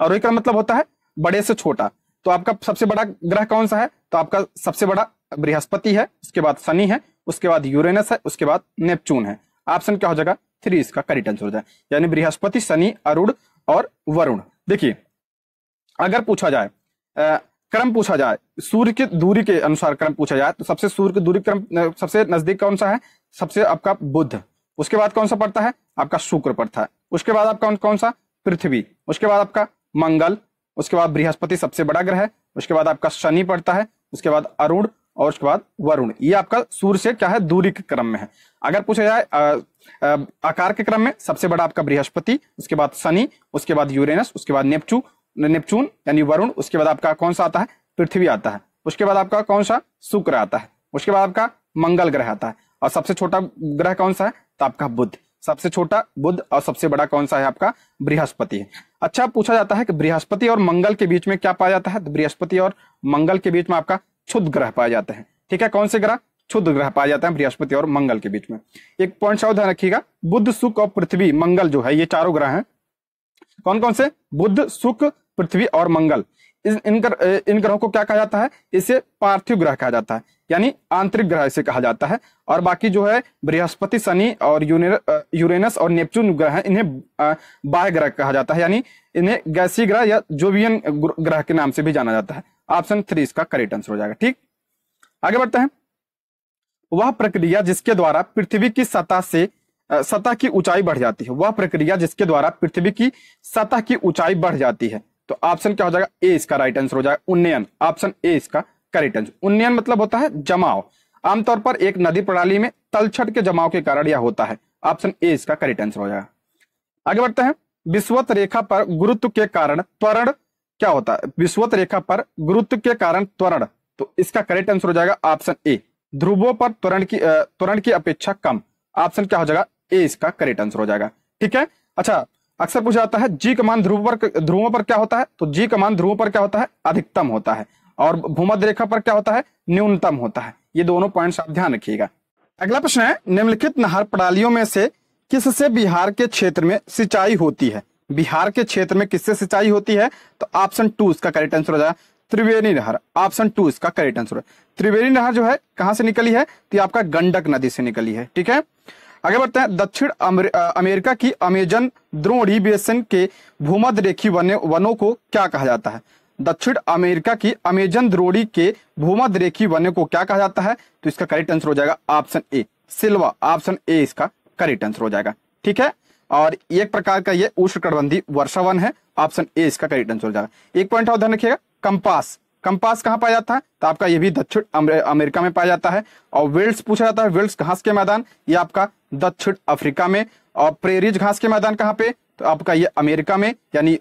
S1: अरोही का मतलब होता है बड़े से छोटा तो आपका सबसे बड़ा ग्रह कौन सा है तो आपका सबसे बड़ा बृहस्पति है उसके बाद शनि है उसके बाद यूरेनस है उसके बाद नेपचून है ऑप्शन क्या हो जाएगा थ्री इसका करेक्ट आंसर हो जाए यानी बृहस्पति शनि अरुण और वरुण देखिए अगर पूछा जाए क्रम पूछा जाए सूर्य की दूरी के अनुसार क्रम पूछा जाए तो सबसे सूर्य की दूरी क्रम सबसे नजदीक कौन सा है सबसे आपका बुद्ध उसके बाद कौन सा पड़ता है आपका शुक्र पर था उसके बाद आपका कौन सा पृथ्वी उसके बाद आपका मंगल उसके बाद बृहस्पति सबसे बड़ा ग्रह उसके बाद आपका शनि पड़ता है उसके बाद अरुण और उसके बाद वरुण ये आपका सूर्य से क्या है दूरी के क्रम में है अगर पूछा जाए आकार के क्रम में सबसे बड़ा आपका बृहस्पति उसके बाद शनि उसके बाद यूरेनस उसके बाद नेपचू नेपचून यानी वरुण उसके बाद आपका कौन सा आता है पृथ्वी आता है उसके बाद आपका कौन सा शुक्र आता है उसके बाद आपका मंगल ग्रह आता है और सबसे छोटा ग्रह कौन सा है तो आपका बुद्ध सबसे छोटा बुद्ध और सबसे बड़ा कौन सा है आपका बृहस्पति अच्छा पूछा जाता है कि बृहस्पति और मंगल के बीच में क्या पाया जाता है तो बृहस्पति और मंगल के बीच में आपका क्षुद्ध ग्रह पाए जाते हैं ठीक है कौन से ग्रह क्षुद्ध ग्रह पाए जाते हैं बृहस्पति और मंगल के बीच में एक पॉइंट सावधान रखिएगा बुद्ध सुख और पृथ्वी मंगल जो है ये चारों ग्रह हैं कौन कौन से बुद्ध सुख पृथ्वी और मंगल इन इन ग्रहों को क्या कहा जाता है इसे पार्थिव ग्रह कहा जाता है यानी आंतरिक ग्रह इसे कहा जाता है और बाकी जो है बृहस्पति शनि और यूरेनस और नेपच्यून ग्रह इन्हें बाह्य ग्रह कहा जाता है यानी इन्हें गैसी ग्रह या जोवियन ग्रह के नाम से भी जाना जाता है ऑप्शन थ्री इसका करेक्ट आंसर हो जाएगा ठीक आगे बढ़ते हैं वह प्रक्रिया जिसके द्वारा पृथ्वी की सतह से सतह की ऊंचाई बढ़ जाती है वह प्रक्रिया जिसके द्वारा पृथ्वी की सतह की ऊंचाई बढ़ जाती है तो ऑप्शन क्या हो जाएगा ए इसका राइट आंसर हो जाएगा उन्नयन ऑप्शन ए इसका करेटन्स उन्नयन मतलब होता है जमाव आमतौर पर एक नदी प्रणाली में तलछट के जमाव के कारण यह होता है ऑप्शन ए इसका करिट आंसर हो जाएगा आगे बढ़ते हैं विश्वत रेखा पर गुरुत्व के कारण त्वरण क्या होता है विश्वत रेखा पर गुरुत्व के कारण त्वरण तो इसका करेक्ट आंसर हो जाएगा ऑप्शन ए ध्रुवों पर त्वरण की त्वरण की अपेक्षा कम ऑप्शन क्या हो जाएगा ए इसका करेक्ट आंसर हो जाएगा ठीक है अच्छा अक्सर पूछा जाता है जी कमान ध्रुव पर ध्रुवों पर क्या होता है तो जी कमान ध्रुवों पर क्या होता है अधिकतम होता है और भूमध्य रेखा पर क्या होता है न्यूनतम होता है ये दोनों पॉइंट आप ध्यान रखिएगा अगला प्रश्न है निम्नलिखित नहर प्रणालियों में से किससे बिहार के क्षेत्र में सिंचाई होती है बिहार के क्षेत्र में किससे सिंचाई होती है तो ऑप्शन टू इसका करेक्ट आंसर हो जाएगा त्रिवेणी नहर ऑप्शन टू इसका करेक्ट आंसर है त्रिवेणी नहर जो है कहाँ से निकली है तो आपका गंडक नदी से निकली है ठीक है आगे बढ़ते हैं दक्षिण अमेरिका की अमेजन द्रोणी बेसन के भूमध्य रेखी वनों को क्या कहा जाता है दक्षिण अमेरिका की अमेजन द्रोड़ी के भूमध रेखी वन्य को क्या कहा जाता है तो इसका करेक्ट आंसर हो जाएगा option A Silva option A इसका करेक्ट आंसर हो जाएगा ठीक है और एक प्रकार का ये उष्णकटबंधी वर्षावन है ऑप्शन ए इसका करेक्ट आंसर हो जाएगा एक पॉइंट और ध्यान रखिएगा कंपास कंपास कहाँ पाया जाता है तो आपका यह भी दक्षिण अमेरिका में पाया जाता है और वेल्ड पूछा जाता है वेल्ड घास के मैदान ये आपका दक्षिण अफ्रीका में और प्रेरिज घास के मैदान कहाँ पे तो आपका ये अमेरिका में यानी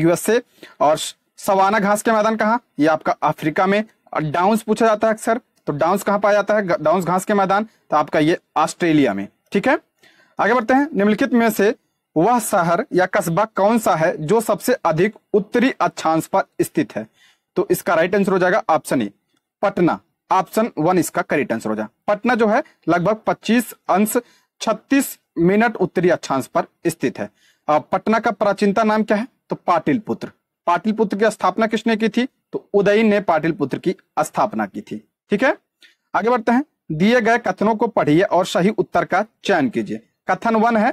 S1: यूएसए और सवाना घास के मैदान कहाँ ये आपका अफ्रीका में डाउंस पूछा जाता है अक्सर तो डाउंस कहाँ पाया जाता है डाउंस घास के मैदान तो आपका ये ऑस्ट्रेलिया में ठीक है आगे बढ़ते हैं निम्नलिखित में से वह शहर या कस्बा कौन सा है जो सबसे अधिक उत्तरी अक्षांश पर स्थित है तो इसका राइट आंसर हो जाएगा option A Patna option one इसका करेक्ट आंसर हो जाएगा पटना जो है लगभग 25 अंश 36 मिनट उत्तरी अक्षांश पर स्थित है पटना का प्राचीनता नाम क्या है तो पाटिल पुत्र पाटिलपुत्र की स्थापना किसने की थी तो उदयन ने पाटिलपुत्र की स्थापना की थी ठीक है आगे बढ़ते हैं दिए गए कथनों को पढ़िए और सही उत्तर का चयन कीजिए कथन वन है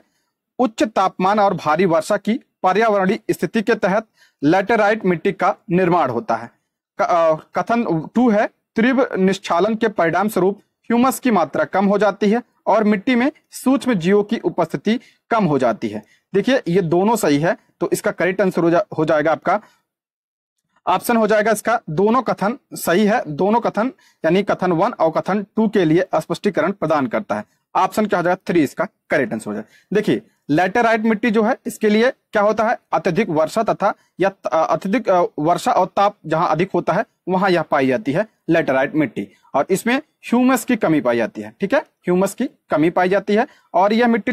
S1: उच्च तापमान और भारी वर्षा की पर्यावरणीय स्थिति के तहत लेटेराइट मिट्टी का निर्माण होता है कथन टू है तीव्र निश्चालन के परिणाम स्वरूप ह्यूमस की मात्रा कम हो जाती है और मिट्टी में सूक्ष्म जीवों की उपस्थिति कम हो जाती है देखिए ये दोनों सही है तो इसका करेक्ट आंसर हो, जा, हो जाएगा आपका ऑप्शन हो जाएगा इसका दोनों कथन सही है दोनों कथन यानी कथन वन और कथन टू के लिए स्पष्टीकरण प्रदान करता है ऑप्शन क्या हो जाएगा थ्री इसका करेक्ट आंसर हो जाएगा देखिए लेटेराइट मिट्टी जो है इसके लिए क्या होता है अत्यधिक वर्षा तथा या अत्यधिक वर्षा और ताप जहां अधिक होता है वहां यह पाई जाती है लेटेराइट मिट्टी और इसमें ह्यूमस की कमी पाई जाती है ठीक है ह्यूमस की कमी पाई जाती है और यह मिट्टी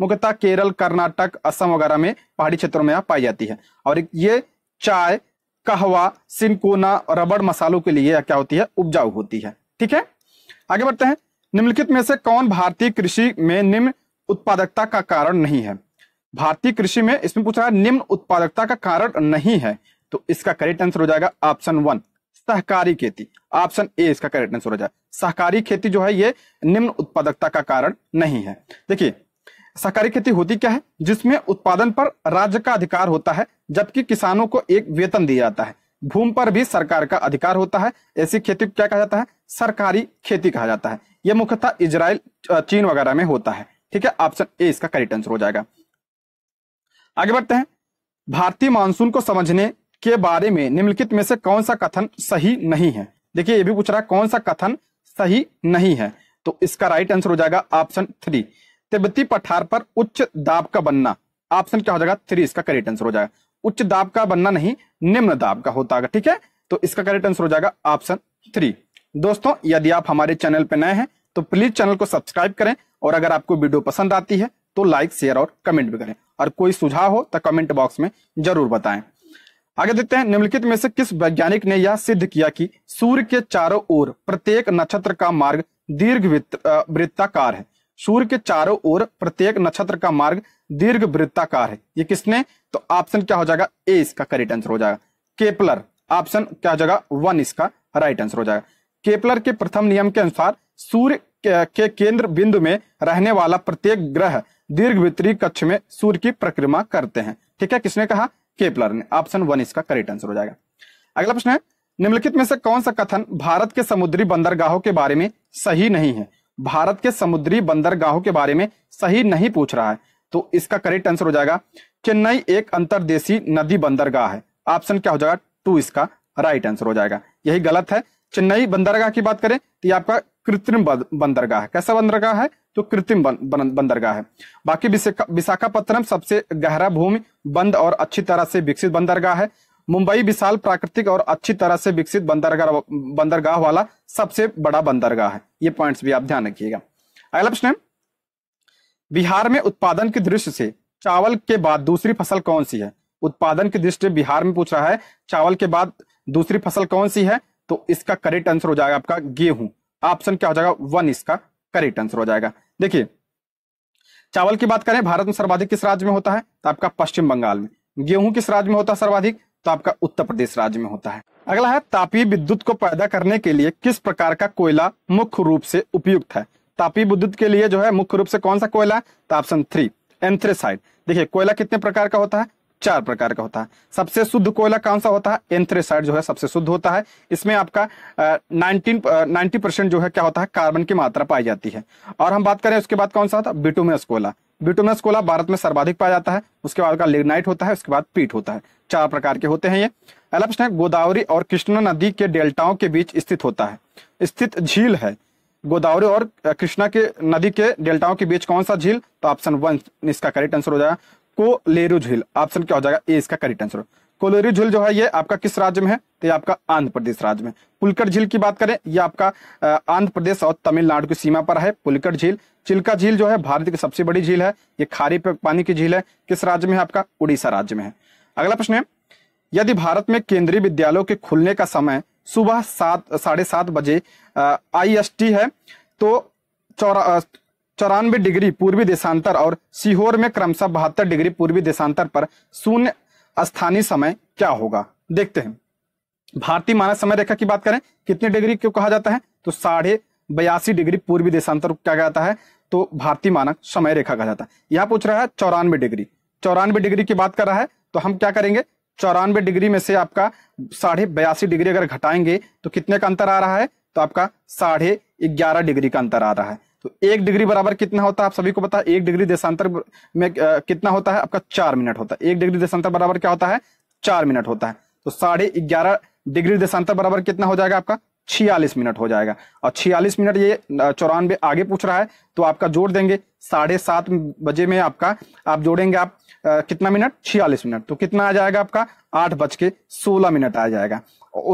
S1: मुख्यतः केरल कर्नाटक असम वगैरह में पहाड़ी क्षेत्रों में पाई जाती है और ये चाय कहवा सिंकोना रबड़ मसालों के लिए क्या होती है उपजाऊ होती है ठीक है आगे बढ़ते हैं निम्नलिखित में से कौन भारतीय कृषि में निम्न उत्पादकता का कारण नहीं है भारतीय कृषि में इसमें पूछा है निम्न उत्पादकता का कारण नहीं है तो इसका करेक्ट आंसर हो जाएगा ऑप्शन वन सहकारी खेती ऑप्शन ए इसका करेक्ट आंसर हो जाए सहकारी खेती जो है ये निम्न उत्पादकता का कारण नहीं है देखिए सहकारी खेती होती क्या है जिसमें उत्पादन पर राज्य का अधिकार होता है जबकि किसानों को एक वेतन दिया जाता है भूमि पर भी सरकार का अधिकार होता है ऐसी खेती को क्या कहा जाता है सरकारी खेती कहा जाता है यह मुख्यतः इसराइल चीन वगैरह में होता है ठीक है ऑप्शन ए इसका करेक्ट आंसर हो जाएगा आगे बढ़ते हैं भारतीय मानसून को समझने के बारे में निम्नलिखित में से कौन सा कथन सही नहीं है देखिए ये भी पूछ रहा है कौन सा कथन सही नहीं है तो इसका राइट आंसर हो जाएगा ऑप्शन थ्री तिब्बती पठार पर उच्च दाब का बनना ऑप्शन क्या हो जाएगा थ्री इसका करेक्ट आंसर हो जाएगा उच्च दाब का बनना नहीं निम्न दाब का होता है ठीक है तो इसका करेक्ट आंसर हो जाएगा ऑप्शन थ्री दोस्तों यदि आप हमारे चैनल पर नए हैं तो प्लीज चैनल को सब्सक्राइब करें और अगर आपको वीडियो पसंद आती है तो लाइक शेयर और कमेंट भी करें और कोई सुझाव हो तो कमेंट बॉक्स में जरूर बताएं आगे देखते हैं निम्नलिखित में से किस वैज्ञानिक ने यह सिद्ध किया कि सूर्य के चारों ओर प्रत्येक नक्षत्र का मार्ग दीर्घ वृत्ताकार है सूर्य के चारों ओर प्रत्येक नक्षत्र का मार्ग दीर्घ वृत्ताकार है ये किसने तो ऑप्शन क्या हो जाएगा ए इसका करेक्ट आंसर हो जाएगा केपलर ऑप्शन क्या हो जाएगा वन इसका राइट आंसर हो जाएगा केपलर के प्रथम नियम के अनुसार सूर्य के केंद्र बिंदु में रहने वाला प्रत्येक ग्रह दीर्घवृत्तीय कक्ष में सूर्य की परिक्रमा करते हैं ठीक है किसने कहा केपलर ने ऑप्शन वन इसका करेक्ट आंसर हो जाएगा अगला प्रश्न है निम्नलिखित में से कौन सा कथन भारत के समुद्री बंदरगाहों के बारे में सही नहीं है भारत के समुद्री बंदरगाहों के बारे में सही नहीं पूछ रहा है तो इसका करेक्ट आंसर हो जाएगा चेन्नई एक अंतरदेशी नदी बंदरगाह है ऑप्शन क्या हो जाएगा टू इसका राइट आंसर हो जाएगा यही गलत है चेन्नई बंदरगाह की बात करें तो ये आपका कृत्रिम बंदरगाह है कैसा बंदरगाह है तो कृत्रिम बंदरगाह है बाकी विशाखापत्तनम सबसे गहरा भूमि बंद और अच्छी तरह से विकसित बंदरगाह है मुंबई विशाल प्राकृतिक और अच्छी तरह से विकसित बंदरगाह बंदरगाह वाला सबसे बड़ा बंदरगाह है ये पॉइंट्स भी आप ध्यान रखिएगा अगला प्रश्न बिहार में उत्पादन की दृष्टि से चावल के बाद दूसरी फसल कौन सी है उत्पादन की दृष्टि बिहार में पूछ रहा है चावल के बाद दूसरी फसल कौन सी है तो इसका करेक्ट आंसर हो जाएगा आपका गेहूं ऑप्शन क्या हो जाएगा वन इसका करेक्ट आंसर हो जाएगा देखिए चावल की बात करें भारत में सर्वाधिक किस राज्य में होता है तो आपका पश्चिम बंगाल में गेहूं किस राज्य में होता है सर्वाधिक तो आपका उत्तर प्रदेश राज्य में होता है अगला है तापीय विद्युत को पैदा करने के लिए किस प्रकार का कोयला मुख्य रूप से उपयुक्त है तापीय विद्युत के लिए जो है मुख्य रूप से कौन सा कोयला है तो ऑप्शन थ्री एंथ्रेसाइड देखिए कोयला कितने प्रकार का होता है चार प्रकार का होता है सबसे शुद्ध कोयला कौन सा होता है एंथ्रेसाइड जो है सबसे शुद्ध होता है इसमें आपका नाइनटीन नाइनटी परसेंट जो है क्या होता है कार्बन की मात्रा पाई जाती है और हम बात करें उसके बाद कौन सा होता है बिटुमस कोयला बिटुमस कोला भारत में सर्वाधिक पाया जाता है उसके बाद का लिग्नाइट होता है उसके बाद पीट होता है चार प्रकार के होते हैं ये अगला प्रश्न है गोदावरी और कृष्णा नदी के डेल्टाओं के बीच स्थित होता है स्थित झील है गोदावरी और कृष्णा के नदी के डेल्टाओं के बीच कौन सा झील तो ऑप्शन वन इसका करेक्ट आंसर हो जाएगा कोलेरू झील ऑप्शन क्या हो जाएगा ए इसका करेक्ट आंसर कोलेरू झील जो है ये आपका किस राज्य में है तो ये आपका आंध्र प्रदेश राज्य में पुलकर झील की बात करें ये आपका आंध्र प्रदेश और तमिलनाडु की सीमा पर है पुलकर झील चिल्का झील जो है भारत की सबसे बड़ी झील है ये खारी पानी की झील है किस राज्य में है आपका उड़ीसा राज्य में है अगला प्रश्न है यदि भारत में केंद्रीय विद्यालयों के खुलने का समय सुबह सात साढ़े सात बजे आईएसटी है तो चौरा चौरानवे डिग्री पूर्वी देशांतर और सीहोर में क्रमशः बहत्तर डिग्री पूर्वी देशांतर पर शून्य स्थानीय समय क्या होगा देखते हैं भारतीय मानक समय रेखा की बात करें कितने डिग्री क्यों कहा जाता है तो साढ़े बयासी डिग्री पूर्वी देशांतर क्या जाता है तो भारतीय मानक समय रेखा कहा जाता है यह पूछ रहा है चौरानवे डिग्री चौरानवे डिग्री की बात कर रहा है तो हम क्या करेंगे चौरानवे डिग्री में से आपका साढ़े बयासी डिग्री अगर घटाएंगे तो कितने का अंतर आ रहा है तो आपका साढ़े ग्यारह डिग्री का अंतर आ रहा है तो एक डिग्री बराबर कितना होता है आप सभी को पता है एक डिग्री देशांतर में कितना होता है आपका चार मिनट होता है एक डिग्री देशांतर बराबर क्या होता है चार मिनट होता है तो साढ़े ग्यारह डिग्री देशांतर बराबर कितना हो जाएगा आपका छियालीस मिनट हो जाएगा और छियालीस मिनट ये चौरानवे आगे पूछ रहा है तो आपका जोड़ देंगे साढ़े सात बजे में आपका आप जोड़ेंगे आप आ, कितना मिनट छियालीस मिनट तो कितना आ जाएगा आपका आठ बज के सोलह मिनट आ जाएगा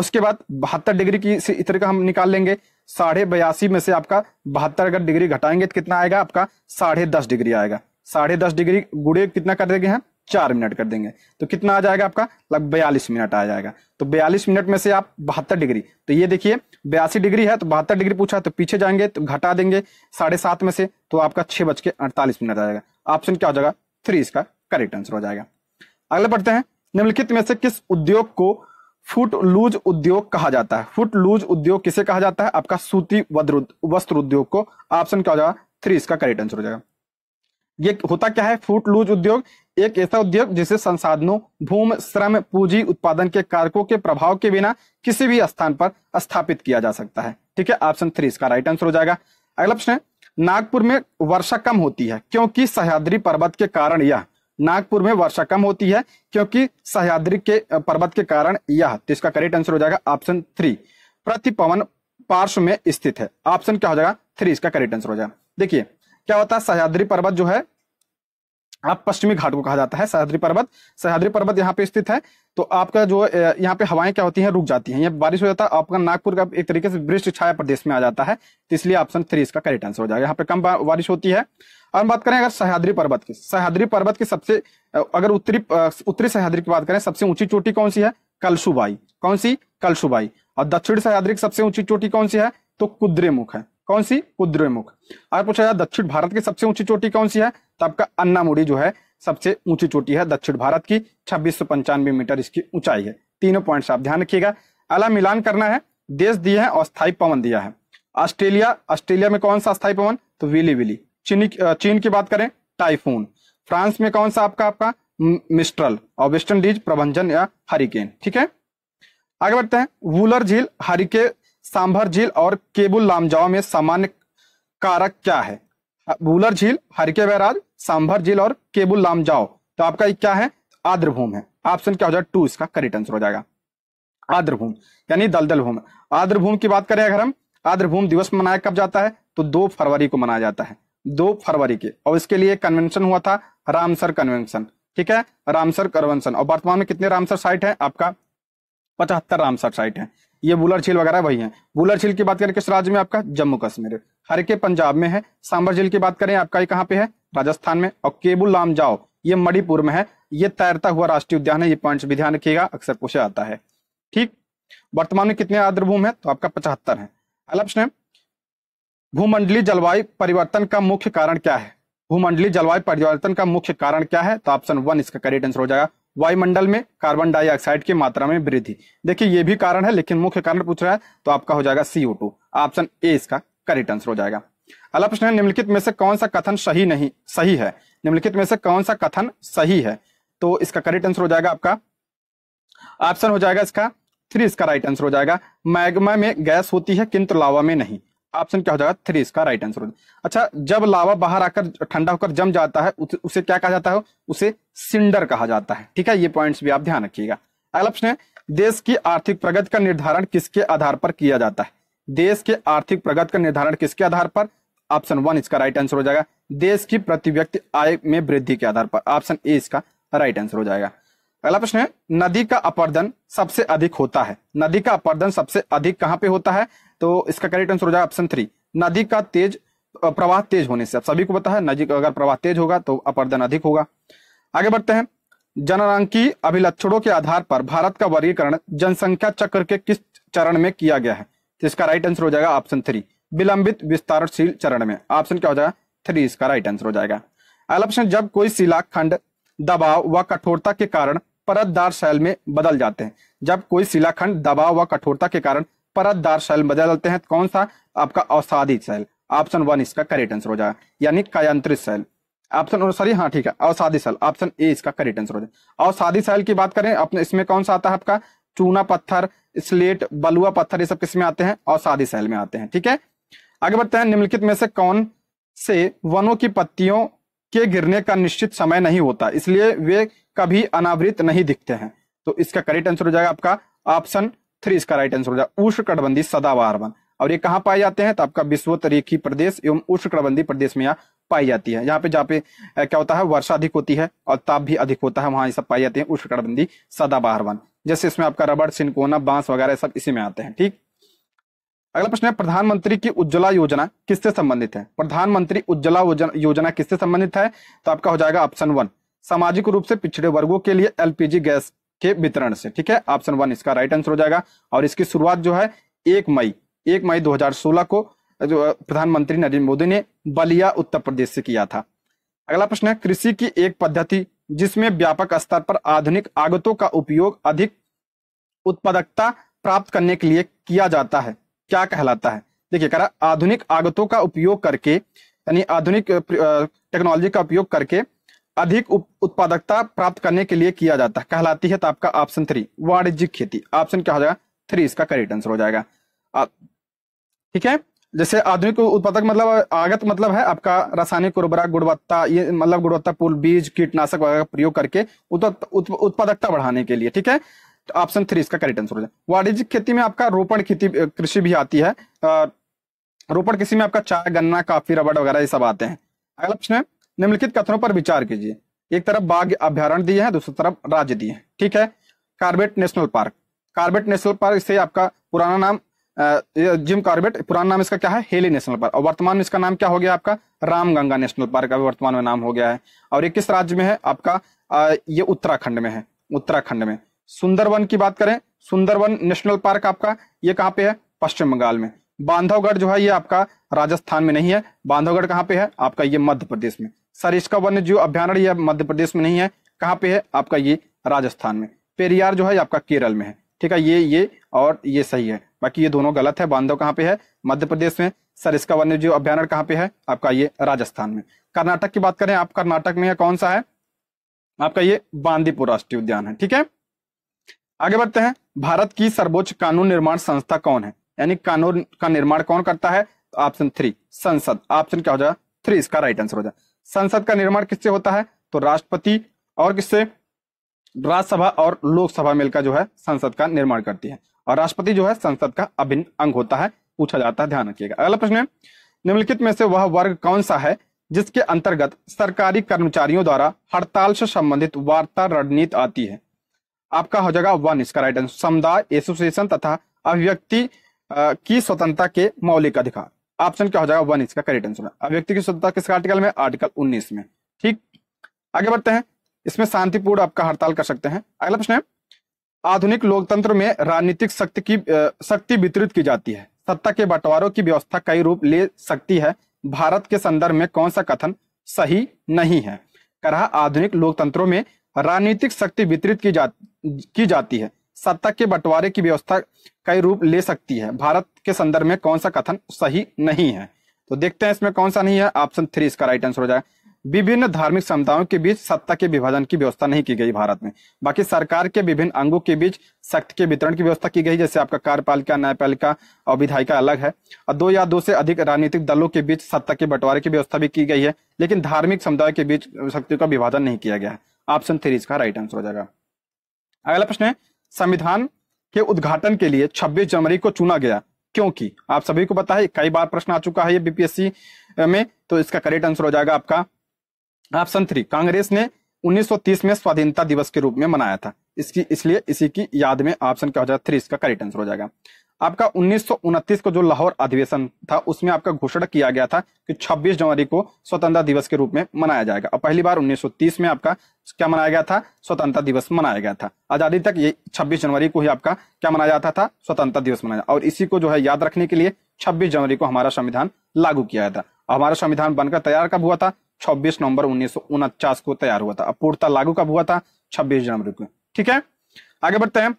S1: उसके बाद बहत्तर डिग्री की इस का हम निकाल लेंगे साढ़े बयासी में से आपका बहत्तर अगर डिग्री घटाएंगे तो कितना आएगा आपका साढ़े दस डिग्री आएगा साढ़े दस डिग्री गुड़े कितना कर देंगे हम चार मिनट कर देंगे तो कितना आ जाएगा आपका लगभग बयालीस मिनट आ जाएगा तो बयालीस मिनट में से आप बहत्तर डिग्री तो ये देखिए बयासी डिग्री है तो बहत्तर डिग्री पूछा तो पीछे जाएंगे तो घटा देंगे साढ़े सात में से तो आपका छह बज के अड़तालीस मिनट आ जाएगा ऑप्शन क्या हो जाएगा थ्री इसका करेक्ट आंसर हो जाएगा अगले पढ़ते हैं निम्नलिखित में से किस उद्योग को फुट लूज उद्योग कहा जाता है फुट लूज उद्योग किसे कहा जाता है आपका सूती वस्त्र उद्योग को ऑप्शन क्या हो जाएगा थ्री इसका करेक्ट आंसर हो जाएगा ये होता क्या है फुट लूज उद्योग एक ऐसा उद्योग जिसे संसाधनों भूमि श्रम पूंजी उत्पादन के कारकों के प्रभाव के बिना किसी भी स्थान पर स्थापित किया जा सकता है ठीक है ऑप्शन थ्री इसका राइट आंसर हो जाएगा अगला प्रश्न नागपुर में वर्षा कम होती है क्योंकि सह्याद्री पर्वत के कारण यह नागपुर में वर्षा कम होती है क्योंकि सह्याद्री के पर्वत के कारण यह तो इसका करेक्ट आंसर हो जाएगा ऑप्शन थ्री प्रतिपवन पार्श्व में स्थित है ऑप्शन क्या हो जाएगा थ्री इसका करेक्ट आंसर हो जाएगा देखिए क्या होता है सह्याद्री पर्वत जो है आप पश्चिमी घाट को कहा जाता है सहद्री पर्वत सहद्री पर्वत यहाँ पे स्थित है तो आपका जो यहाँ पे हवाएं क्या होती हैं रुक जाती हैं ये बारिश हो जाता है आपका नागपुर का एक तरीके से वृष्ट छाया प्रदेश में आ जाता है तो इसलिए ऑप्शन थ्री इसका करेक्ट आंसर हो जाएगा यहाँ पे कम बारिश होती है और बात करें अगर सह्याद्री पर्वत की सह्याद्री पर्वत की सबसे अगर उत्तरी उत्तरी सह्याद्री की बात करें सबसे ऊंची चोटी कौन सी है कलसुबाई कौन सी कलसुबाई और दक्षिण सह्याद्री की सबसे ऊंची चोटी कौन सी है तो कुद्रेमुख है कौन सी कुद्रेमुख अगर पूछा जाए दक्षिण भारत की सबसे ऊंची चोटी कौन सी है तो आपका अन्नामुड़ी जो है सबसे ऊंची चोटी है दक्षिण भारत की छब्बीस मीटर इसकी ऊंचाई है तीनों पॉइंट आप ध्यान रखिएगा अला मिलान करना है देश दिए हैं और स्थायी पवन दिया है ऑस्ट्रेलिया ऑस्ट्रेलिया में कौन सा स्थायी पवन तो विली विली चीनी चीन की बात करें टाइफून फ्रांस में कौन सा आपका आपका मिस्ट्रल और वेस्ट इंडीज प्रबंधन या हरिकेन ठीक है आगे बढ़ते हैं वूलर झील हरिके सांभर झील और केबुल लामजाओ में सामान्य कारक क्या है भूलर झील हरके बैराज सांभर झील और केबुल लामजाओ तो आपका क्या है आद्रभूम है ऑप्शन क्या हो जाएगा टू इसका करेक्ट आंसर हो जाएगा आर्द्रभूम यानी दलदल भूम आर्द्रभूम की बात करें अगर हम आर्द्रभूम दिवस मनाया कब जाता है तो दो फरवरी को मनाया जाता है दो फरवरी के और इसके लिए कन्वेंशन हुआ था रामसर कन्वेंशन ठीक है रामसर कन्वेंशन और वर्तमान में कितने रामसर साइट है आपका पचहत्तर रामसर साइट है ये बुलर झील वगैरह वही है बुलर झील की बात करें किस राज्य में आपका जम्मू कश्मीर हर के पंजाब में है सांबर झील की बात करें आपका ये कहाँ पे है राजस्थान में और केबुल लाम जाओ ये मणिपुर में है ये तैरता हुआ राष्ट्रीय उद्यान है ये पॉइंट भी ध्यान रखिएगा अक्सर पूछा जाता है ठीक वर्तमान में कितने आर्द्रभूम है तो आपका पचहत्तर है अगला प्रश्न है भूमंडलीय जलवायु परिवर्तन का मुख्य कारण क्या है भूमंडलीय जलवायु परिवर्तन का मुख्य कारण क्या है तो ऑप्शन वन इसका करेक्ट आंसर हो जाएगा वायुमंडल में कार्बन डाइऑक्साइड की मात्रा में वृद्धि देखिए ये भी कारण है लेकिन मुख्य कारण पूछ रहा है तो आपका हो जाएगा सीओ टू ऑप्शन ए इसका करेक्ट आंसर हो जाएगा अगला प्रश्न है निम्नलिखित में से कौन सा कथन सही नहीं सही है निम्नलिखित में से कौन सा कथन सही है तो इसका करेक्ट आंसर हो जाएगा आपका ऑप्शन हो जाएगा इसका थ्री इसका राइट आंसर हो जाएगा मैग्मा में गैस होती है किंतु लावा में नहीं ऑप्शन क्या हो जाएगा थ्री इसका राइट आंसर अच्छा जब लावा बाहर आकर ठंडा होकर जम जाता है उसे क्या कहा जाता है उसे सिंडर कहा जाता है ठीक है ये पॉइंट्स भी आप ध्यान रखिएगा अगला प्रश्न है देश की आर्थिक प्रगति का निर्धारण किसके आधार पर किया जाता है देश के आर्थिक प्रगति का निर्धारण किसके आधार पर ऑप्शन वन इसका राइट आंसर हो जाएगा देश की प्रति व्यक्ति आय में वृद्धि के आधार पर ऑप्शन ए इसका राइट आंसर हो जाएगा अगला प्रश्न है नदी का अपर्दन सबसे अधिक होता है नदी का अपर्दन सबसे अधिक कहां पे होता है तो इसका करेक्ट आंसर हो जाएगा ऑप्शन थ्री नदी का तेज प्रवाह तेज होने से अब सभी को पता है नदी का अगर प्रवाह तेज होगा तो अपर्दन अधिक होगा आगे बढ़ते हैं जनरांकी अभिलक्षणों के आधार पर भारत का वर्गीकरण जनसंख्या चक्र के किस चरण में किया गया है तो इसका राइट आंसर हो जाएगा ऑप्शन थ्री विलंबित विस्तारशील चरण में ऑप्शन क्या हो जाएगा थ्री इसका राइट आंसर हो जाएगा अगला ऑप्शन जब कोई शिला खंड दबाव व कठोरता के कारण परतदार शैल में बदल जाते हैं जब कोई शिला खंड दबाव व कठोरता के कारण परतदार शैल बदल देते हैं कौन सा आपका अवसादी शैल ऑप्शन वन इसका करेक्ट आंसर हो जाएगा यानी कायांत्रित शैल ऑप्शन सॉरी हाँ ठीक है अवसादी शैल ऑप्शन ए इसका करेक्ट आंसर हो जाएगा अवसादी शैल की बात करें अपने इसमें कौन सा आता है आपका चूना पत्थर स्लेट बलुआ पत्थर ये सब किस में आते हैं अवसादी शैल में आते हैं ठीक है आगे बढ़ते हैं निम्नलिखित में से कौन से वनों की पत्तियों के गिरने का निश्चित समय नहीं होता इसलिए वे कभी अनावृत नहीं दिखते हैं तो इसका करेक्ट आंसर हो जाएगा आपका ऑप्शन थ्री इसका राइट आंसर हो जाएगा उष्णकटबंधी सदाबहार वन और ये कहाँ पाए जाते हैं तो आपका विश्व रेखी प्रदेश एवं उष्णकटबंधी प्रदेश में यहाँ पाई जाती है यहाँ पे जहाँ पे क्या होता है वर्षा अधिक होती है और ताप भी अधिक होता है वहां ये सब पाई जाती है उष्णकटबंधी सदाबहार वन जैसे इसमें आपका रबड़ सिनकोना बांस वगैरह सब इसी में आते हैं ठीक अगला प्रश्न है प्रधानमंत्री की उज्ज्वला योजना किससे संबंधित है प्रधानमंत्री उज्ज्वला योजना किससे संबंधित है तो आपका हो जाएगा ऑप्शन वन सामाजिक रूप से पिछड़े वर्गों के लिए एलपीजी गैस के वितरण से ठीक है ऑप्शन वन इसका राइट आंसर हो जाएगा और इसकी शुरुआत जो है एक मई एक मई 2016 को जो प्रधानमंत्री नरेंद्र मोदी ने बलिया उत्तर प्रदेश से किया था अगला प्रश्न है कृषि की एक पद्धति जिसमें व्यापक स्तर पर आधुनिक आगतों का उपयोग अधिक उत्पादकता प्राप्त करने के लिए किया जाता है क्या कहलाता है देखिए करा आधुनिक आगतों का उपयोग करके यानी आधुनिक टेक्नोलॉजी का उपयोग करके अधिक उत्पादकता प्राप्त करने के लिए किया जाता है कहलाती है तो आपका ऑप्शन थ्री वाणिज्यिक खेती ऑप्शन क्या हो जाएगा थ्री इसका करेक्ट आंसर हो जाएगा ठीक है जैसे आधुनिक उत्पादक मतलब आगत मतलब है आपका रासायनिक उर्वरक गुणवत्ता ये मतलब गुणवत्ता पूर्ण बीज कीटनाशक वगैरह का प्रयोग करके उत्पादकता बढ़ाने के लिए ठीक है तो ऑप्शन थ्री इसका करेक्ट आंसर हो जाएगा वाणिज्यिक खेती में आपका रोपण खेती कृषि भी आती है रोपण कृषि में आपका चाय गन्ना काफी रबड़ वगैरह ये सब आते हैं अगला प्रश्न है निम्नलिखित कथनों पर विचार कीजिए एक तरफ बाघ अभ्यारण दिए हैं दूसरी तरफ राज्य दिए हैं ठीक है Corbett national park Corbett national park से आपका पुराना नाम जिम कार्बेट पुराना नाम इसका क्या है हेली नेशनल पार्क और वर्तमान में इसका नाम क्या हो गया आपका रामगंगा नेशनल पार्क अभी वर्तमान में नाम हो गया है और ये किस राज्य में है आपका ये उत्तराखंड में है उत्तराखंड में सुंदरवन की बात करें सुंदरवन नेशनल पार्क आपका ये कहाँ पे है पश्चिम बंगाल में बांधवगढ़ जो है ये आपका राजस्थान में नहीं है बांधवगढ़ कहाँ पे है आपका ये मध्य प्रदेश में सर इसका वन्य जीव अभ्यारण्य यह मध्य प्रदेश में नहीं है कहाँ पे है आपका ये राजस्थान में पेरियार जो है आपका केरल में है ठीक है ये ये और ये सही है बाकी ये दोनों गलत है बांधव कहाँ पे है मध्य प्रदेश में सर इसका वन्य जीव अभ्यारण्य कहाँ पे है आपका ये राजस्थान में कर्नाटक की बात करें आप कर्नाटक में कौन सा है आपका ये बांदीपुर राष्ट्रीय उद्यान है ठीक है आगे बढ़ते हैं भारत की सर्वोच्च कानून निर्माण संस्था कौन है यानी कानून का निर्माण कौन करता है ऑप्शन थ्री संसद ऑप्शन क्या हो जाएगा थ्री इसका राइट आंसर हो जाएगा संसद का निर्माण किससे होता है तो राष्ट्रपति और किससे राज्यसभा और लोकसभा मिलकर जो है संसद का निर्माण करती है और राष्ट्रपति जो है संसद का अभिन्न अंग होता है पूछा जाता है ध्यान रखिएगा अगला प्रश्न है निम्नलिखित में से वह वर्ग कौन सा है जिसके अंतर्गत सरकारी कर्मचारियों द्वारा हड़ताल से संबंधित वार्ता रणनीति आती है आपका हो जाएगा वन इसका राइट समुदाय एसोसिएशन तथा अभिव्यक्ति की स्वतंत्रता के मौलिक अधिकार ऑप्शन क्या हो जाएगा वन इसका करेक्ट आंसर अभिव्यक्ति की शुद्धता किस आर्टिकल में आर्टिकल उन्नीस में ठीक आगे बढ़ते हैं इसमें शांतिपूर्ण आपका हड़ताल कर सकते हैं अगला प्रश्न है आधुनिक लोकतंत्र में राजनीतिक शक्ति की शक्ति वितरित की जाती है सत्ता के बंटवारों की व्यवस्था कई रूप ले सकती है भारत के संदर्भ में कौन सा कथन सही नहीं है कहा आधुनिक लोकतंत्रों में राजनीतिक शक्ति वितरित की जा की जाती है सत्ता के बंटवारे की व्यवस्था कई रूप ले सकती है भारत के संदर्भ में कौन सा कथन सही नहीं है तो देखते हैं इसमें कौन सा नहीं है ऑप्शन थ्री इसका राइट आंसर हो जाएगा विभिन्न धार्मिक समुदायों के बीच सत्ता के विभाजन की व्यवस्था नहीं की गई भारत में बाकी सरकार के विभिन्न अंगों के बीच शक्ति के वितरण की व्यवस्था की गई जैसे आपका कार्यपालिका न्यायपालिका और विधायिका अलग है और दो या दो से अधिक राजनीतिक दलों के बीच सत्ता के बंटवारे की व्यवस्था भी की गई है लेकिन धार्मिक समुदाय के बीच शक्ति का विभाजन नहीं किया गया है ऑप्शन थ्री इसका राइट आंसर हो जाएगा अगला प्रश्न है संविधान के उद्घाटन के लिए 26 जनवरी को चुना गया क्योंकि आप सभी को पता है कई बार प्रश्न आ चुका है ये बीपीएससी में तो इसका करेक्ट आंसर हो जाएगा आपका ऑप्शन आप थ्री कांग्रेस ने 1930 में स्वाधीनता दिवस के रूप में मनाया था इसकी इसलिए इसी की याद में ऑप्शन क्या हो जाएगा थ्री इसका करेक्ट आंसर हो जाएगा आपका उन्नीस को जो लाहौर अधिवेशन था उसमें आपका घोषणा किया गया था कि 26 जनवरी को स्वतंत्रता दिवस के रूप में मनाया जाएगा और पहली बार 1930 में आपका क्या मनाया गया था स्वतंत्रता दिवस मनाया गया था आजादी तक ये 26 जनवरी को ही आपका क्या मनाया जाता था स्वतंत्रता दिवस मनाया और इसी को जो है याद रखने के लिए छब्बीस जनवरी को हमारा संविधान लागू किया गया था हमारा संविधान बनकर तैयार कब हुआ था छब्बीस नवंबर उन्नीस को तैयार हुआ था पूर्णता लागू कब हुआ था छब्बीस जनवरी को ठीक है आगे बढ़ते हैं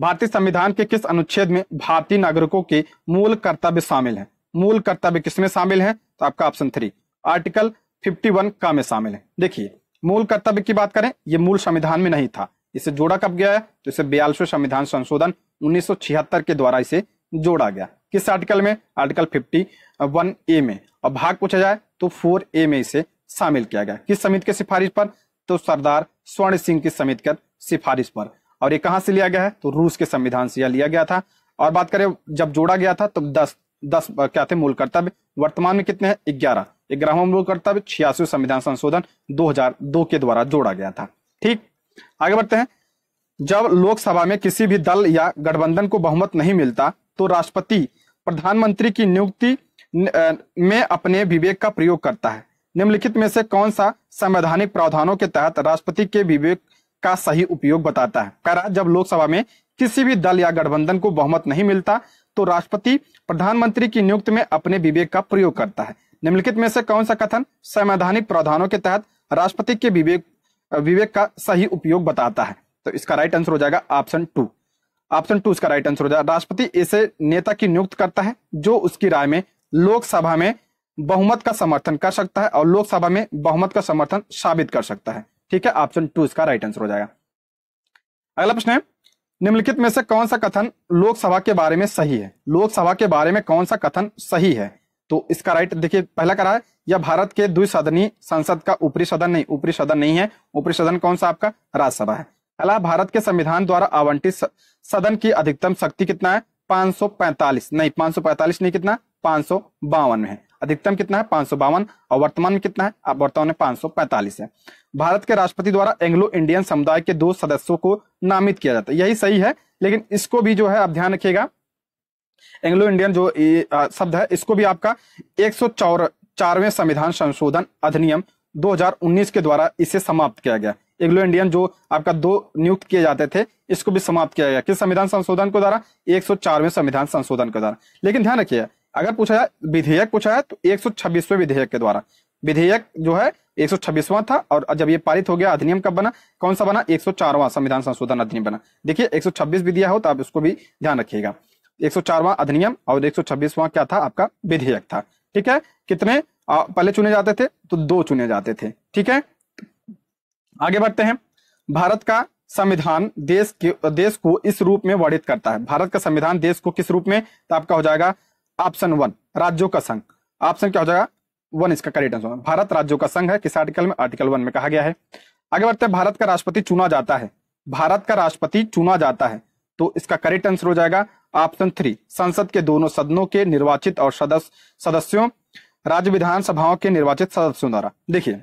S1: भारतीय संविधान के किस अनुच्छेद में भारतीय नागरिकों के मूल कर्तव्य शामिल है मूल कर्तव्य किसमें शामिल है तो आपका ऑप्शन थ्री आर्टिकल 51 का में शामिल है देखिए मूल कर्तव्य की बात करें यह मूल संविधान में नहीं था इसे जोड़ा कब गया है तो इसे बयालवे संविधान संशोधन उन्नीस के द्वारा इसे जोड़ा गया किस आर्टिकल में आर्टिकल वन ए में और भाग पूछा जाए तो फोर ए में इसे शामिल किया गया किस समिति की सिफारिश पर तो सरदार स्वर्ण सिंह की समिति कर सिफारिश पर और ये कहाँ से लिया गया है तो रूस के संविधान से यह लिया गया था और बात करें जब जोड़ा गया था तो दस दस क्या थे मूल कर्तव्य वर्तमान में कितने हैं ग्यारह ग्यारह मूल कर्तव्य छियासी संविधान संशोधन दो के द्वारा जोड़ा गया था ठीक आगे बढ़ते हैं जब लोकसभा में किसी भी दल या गठबंधन को बहुमत नहीं मिलता तो राष्ट्रपति प्रधानमंत्री की नियुक्ति में अपने विवेक का प्रयोग करता है निम्नलिखित में से कौन सा संवैधानिक प्रावधानों के तहत राष्ट्रपति के विवेक का सही उपयोग बताता है करा जब लोकसभा में किसी भी दल या गठबंधन को बहुमत नहीं मिलता तो राष्ट्रपति प्रधानमंत्री की नियुक्ति में अपने विवेक का प्रयोग करता है निम्नलिखित में से कौन सा कथन संवैधानिक प्रावधानों के तहत राष्ट्रपति के विवेक विवेक का सही उपयोग बताता है तो इसका राइट आंसर हो जाएगा ऑप्शन टू ऑप्शन टू इसका राइट आंसर हो जाएगा राष्ट्रपति ऐसे नेता की नियुक्त करता है जो उसकी राय में लोकसभा में बहुमत का समर्थन कर सकता है और लोकसभा में बहुमत का समर्थन साबित कर सकता है ठीक है ऑप्शन टू इसका राइट आंसर हो जाएगा अगला प्रश्न है निम्नलिखित में से कौन सा कथन लोकसभा के बारे में सही है लोकसभा के बारे में कौन सा कथन सही है तो इसका राइट देखिए पहला करा है यह भारत के द्विसदनीय संसद का ऊपरी सदन नहीं ऊपरी सदन नहीं है ऊपरी सदन कौन सा आपका राज्यसभा है अला भारत के संविधान द्वारा आवंटित सदन की अधिकतम शक्ति कितना है 545 नहीं 545 नहीं कितना पांच में है अधिकतम कितना है पांच और वर्तमान में कितना है वर्तमान में पांच है भारत के राष्ट्रपति द्वारा एंग्लो इंडियन समुदाय के दो सदस्यों को नामित किया जाता है यही सही है लेकिन इसको भी जो है आप ध्यान रखिएगा एंग्लो इंडियन जो शब्द है इसको भी आपका एक सौ चारवें संविधान संशोधन अधिनियम 2019 के द्वारा इसे समाप्त किया गया एंग्लो इंडियन जो आपका दो नियुक्त किए जाते थे इसको भी समाप्त किया गया किस संविधान संशोधन के द्वारा 104वें संविधान संशोधन के द्वारा लेकिन ध्यान रखिए अगर पूछा जाए विधेयक पूछा है तो एक विधेयक के द्वारा विधेयक जो है एक था और जब ये पारित हो गया अधिनियम कब बना कौन सा बना एक संविधान संशोधन अधिनियम बना देखिए एक भी दिया हो तो आप इसको भी ध्यान रखिएगा एक अधिनियम और एक क्या था आपका विधेयक था ठीक है कितने पहले चुने जाते थे तो दो चुने जाते थे ठीक है आगे बढ़ते हैं भारत का संविधान देश के देश को इस रूप में वर्णित करता है भारत का संविधान देश को किस रूप में तो आपका हो जाएगा ऑप्शन वन राज्यों का संघ ऑप्शन क्या हो जाएगा वन इसका करेक्ट आंसर भारत राज्यों का संघ है किस आर्टिकल में आर्टिकल वन में कहा गया है आगे बढ़ते हैं भारत का राष्ट्रपति चुना जाता है भारत का राष्ट्रपति चुना जाता है तो इसका करेक्ट आंसर हो जाएगा ऑप्शन थ्री संसद के दोनों सदनों के निर्वाचित और सदस्य सदस्यों राज्य विधानसभाओं के निर्वाचित सदस्यों द्वारा देखिए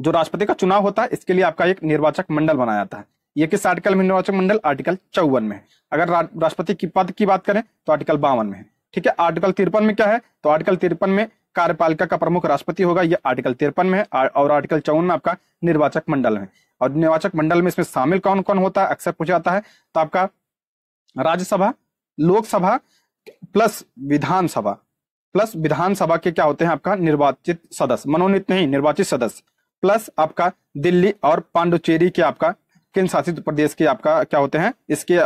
S1: जो राष्ट्रपति का चुनाव होता है इसके लिए आपका एक निर्वाचक मंडल बनाया जाता है ये किस आर्टिकल में निर्वाचक मंडल आर्टिकल चौवन में अगर राष्ट्रपति की पद की बात करें तो आर्टिकल बावन में ठीक है आर्टिकल तिरपन में क्या है तो आर्टिकल तिरपन में कार्यपालिका का प्रमुख राष्ट्रपति होगा यह आर्टिकल तिरपन में है और आर्टिकल चौवन में आपका निर्वाचक मंडल है और निर्वाचक मंडल में इसमें शामिल कौन कौन होता है अक्सर पूछा जाता है तो आपका राज्यसभा लोकसभा प्लस विधानसभा प्लस विधानसभा के क्या होते हैं आपका निर्वाचित सदस्य मनोनीत नहीं निर्वाचित सदस्य प्लस आपका दिल्ली और पांडुचेरी के आपका केंद्र शासित प्रदेश के आपका क्या होते हैं इसके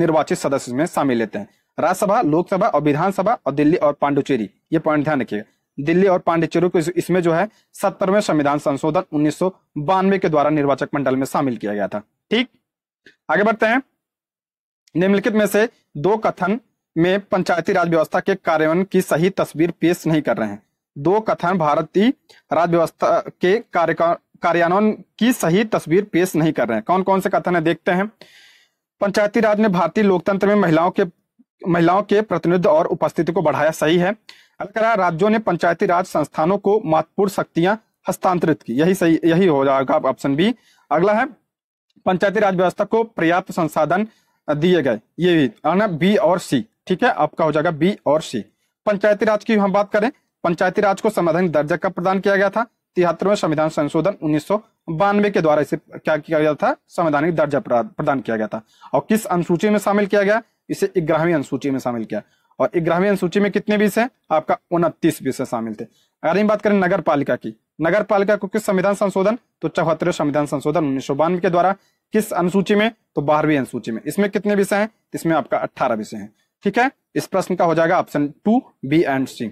S1: निर्वाचित सदस्य में शामिल लेते हैं राज्यसभा लोकसभा और विधानसभा और दिल्ली और पांडुचेरी ये पॉइंट ध्यान रखिएगा दिल्ली और पांडिचेरी को इसमें जो है सत्तरवें संविधान संशोधन उन्नीस के द्वारा निर्वाचक मंडल में शामिल किया गया था ठीक आगे बढ़ते हैं निम्नलिखित में से दो कथन में पंचायती राज व्यवस्था के कार्यान्वयन की सही तस्वीर पेश नहीं कर रहे हैं दो कथन भारतीय राज व्यवस्था के कार्यान्वयन की सही तस्वीर पेश नहीं कर रहे हैं कौन कौन से कथन है देखते हैं पंचायती राज ने भारतीय लोकतंत्र में महिलाओं के महिलाओं के प्रतिनिधित्व और उपस्थिति को बढ़ाया सही है अलकरा राज्यों ने पंचायती राज संस्थानों को महत्वपूर्ण शक्तियां हस्तांतरित की यही सही यही हो जाएगा ऑप्शन बी अगला है पंचायती राज व्यवस्था को पर्याप्त संसाधन दिए गए ये भी बी और सी ठीक है आपका हो जाएगा बी और सी पंचायती राज की हम बात करें पंचायती राज को संवैधानिक दर्जा कब प्रदान किया गया था तिहत्तरवें संविधान संशोधन उन्नीस के द्वारा इसे क्या किया गया था संवैधानिक दर्जा प्रदान किया गया था और किस अनुसूची में शामिल किया गया इसे इग्राहवी अनुसूची में शामिल किया और इग्राहवी अनुसूची में कितने बीस है आपका उनतीस विषय शामिल थे अगर हम बात करें नगर पालिका की नगर पालिका को किस संविधान संशोधन तो चौहत्तर संविधान संशोधन उन्नीस के द्वारा किस अनुसूची में तो बारहवीं अनुसूची में इसमें कितने विषय हैं इसमें आपका अट्ठारह विषय है ठीक है इस प्रश्न का हो जाएगा option two B and C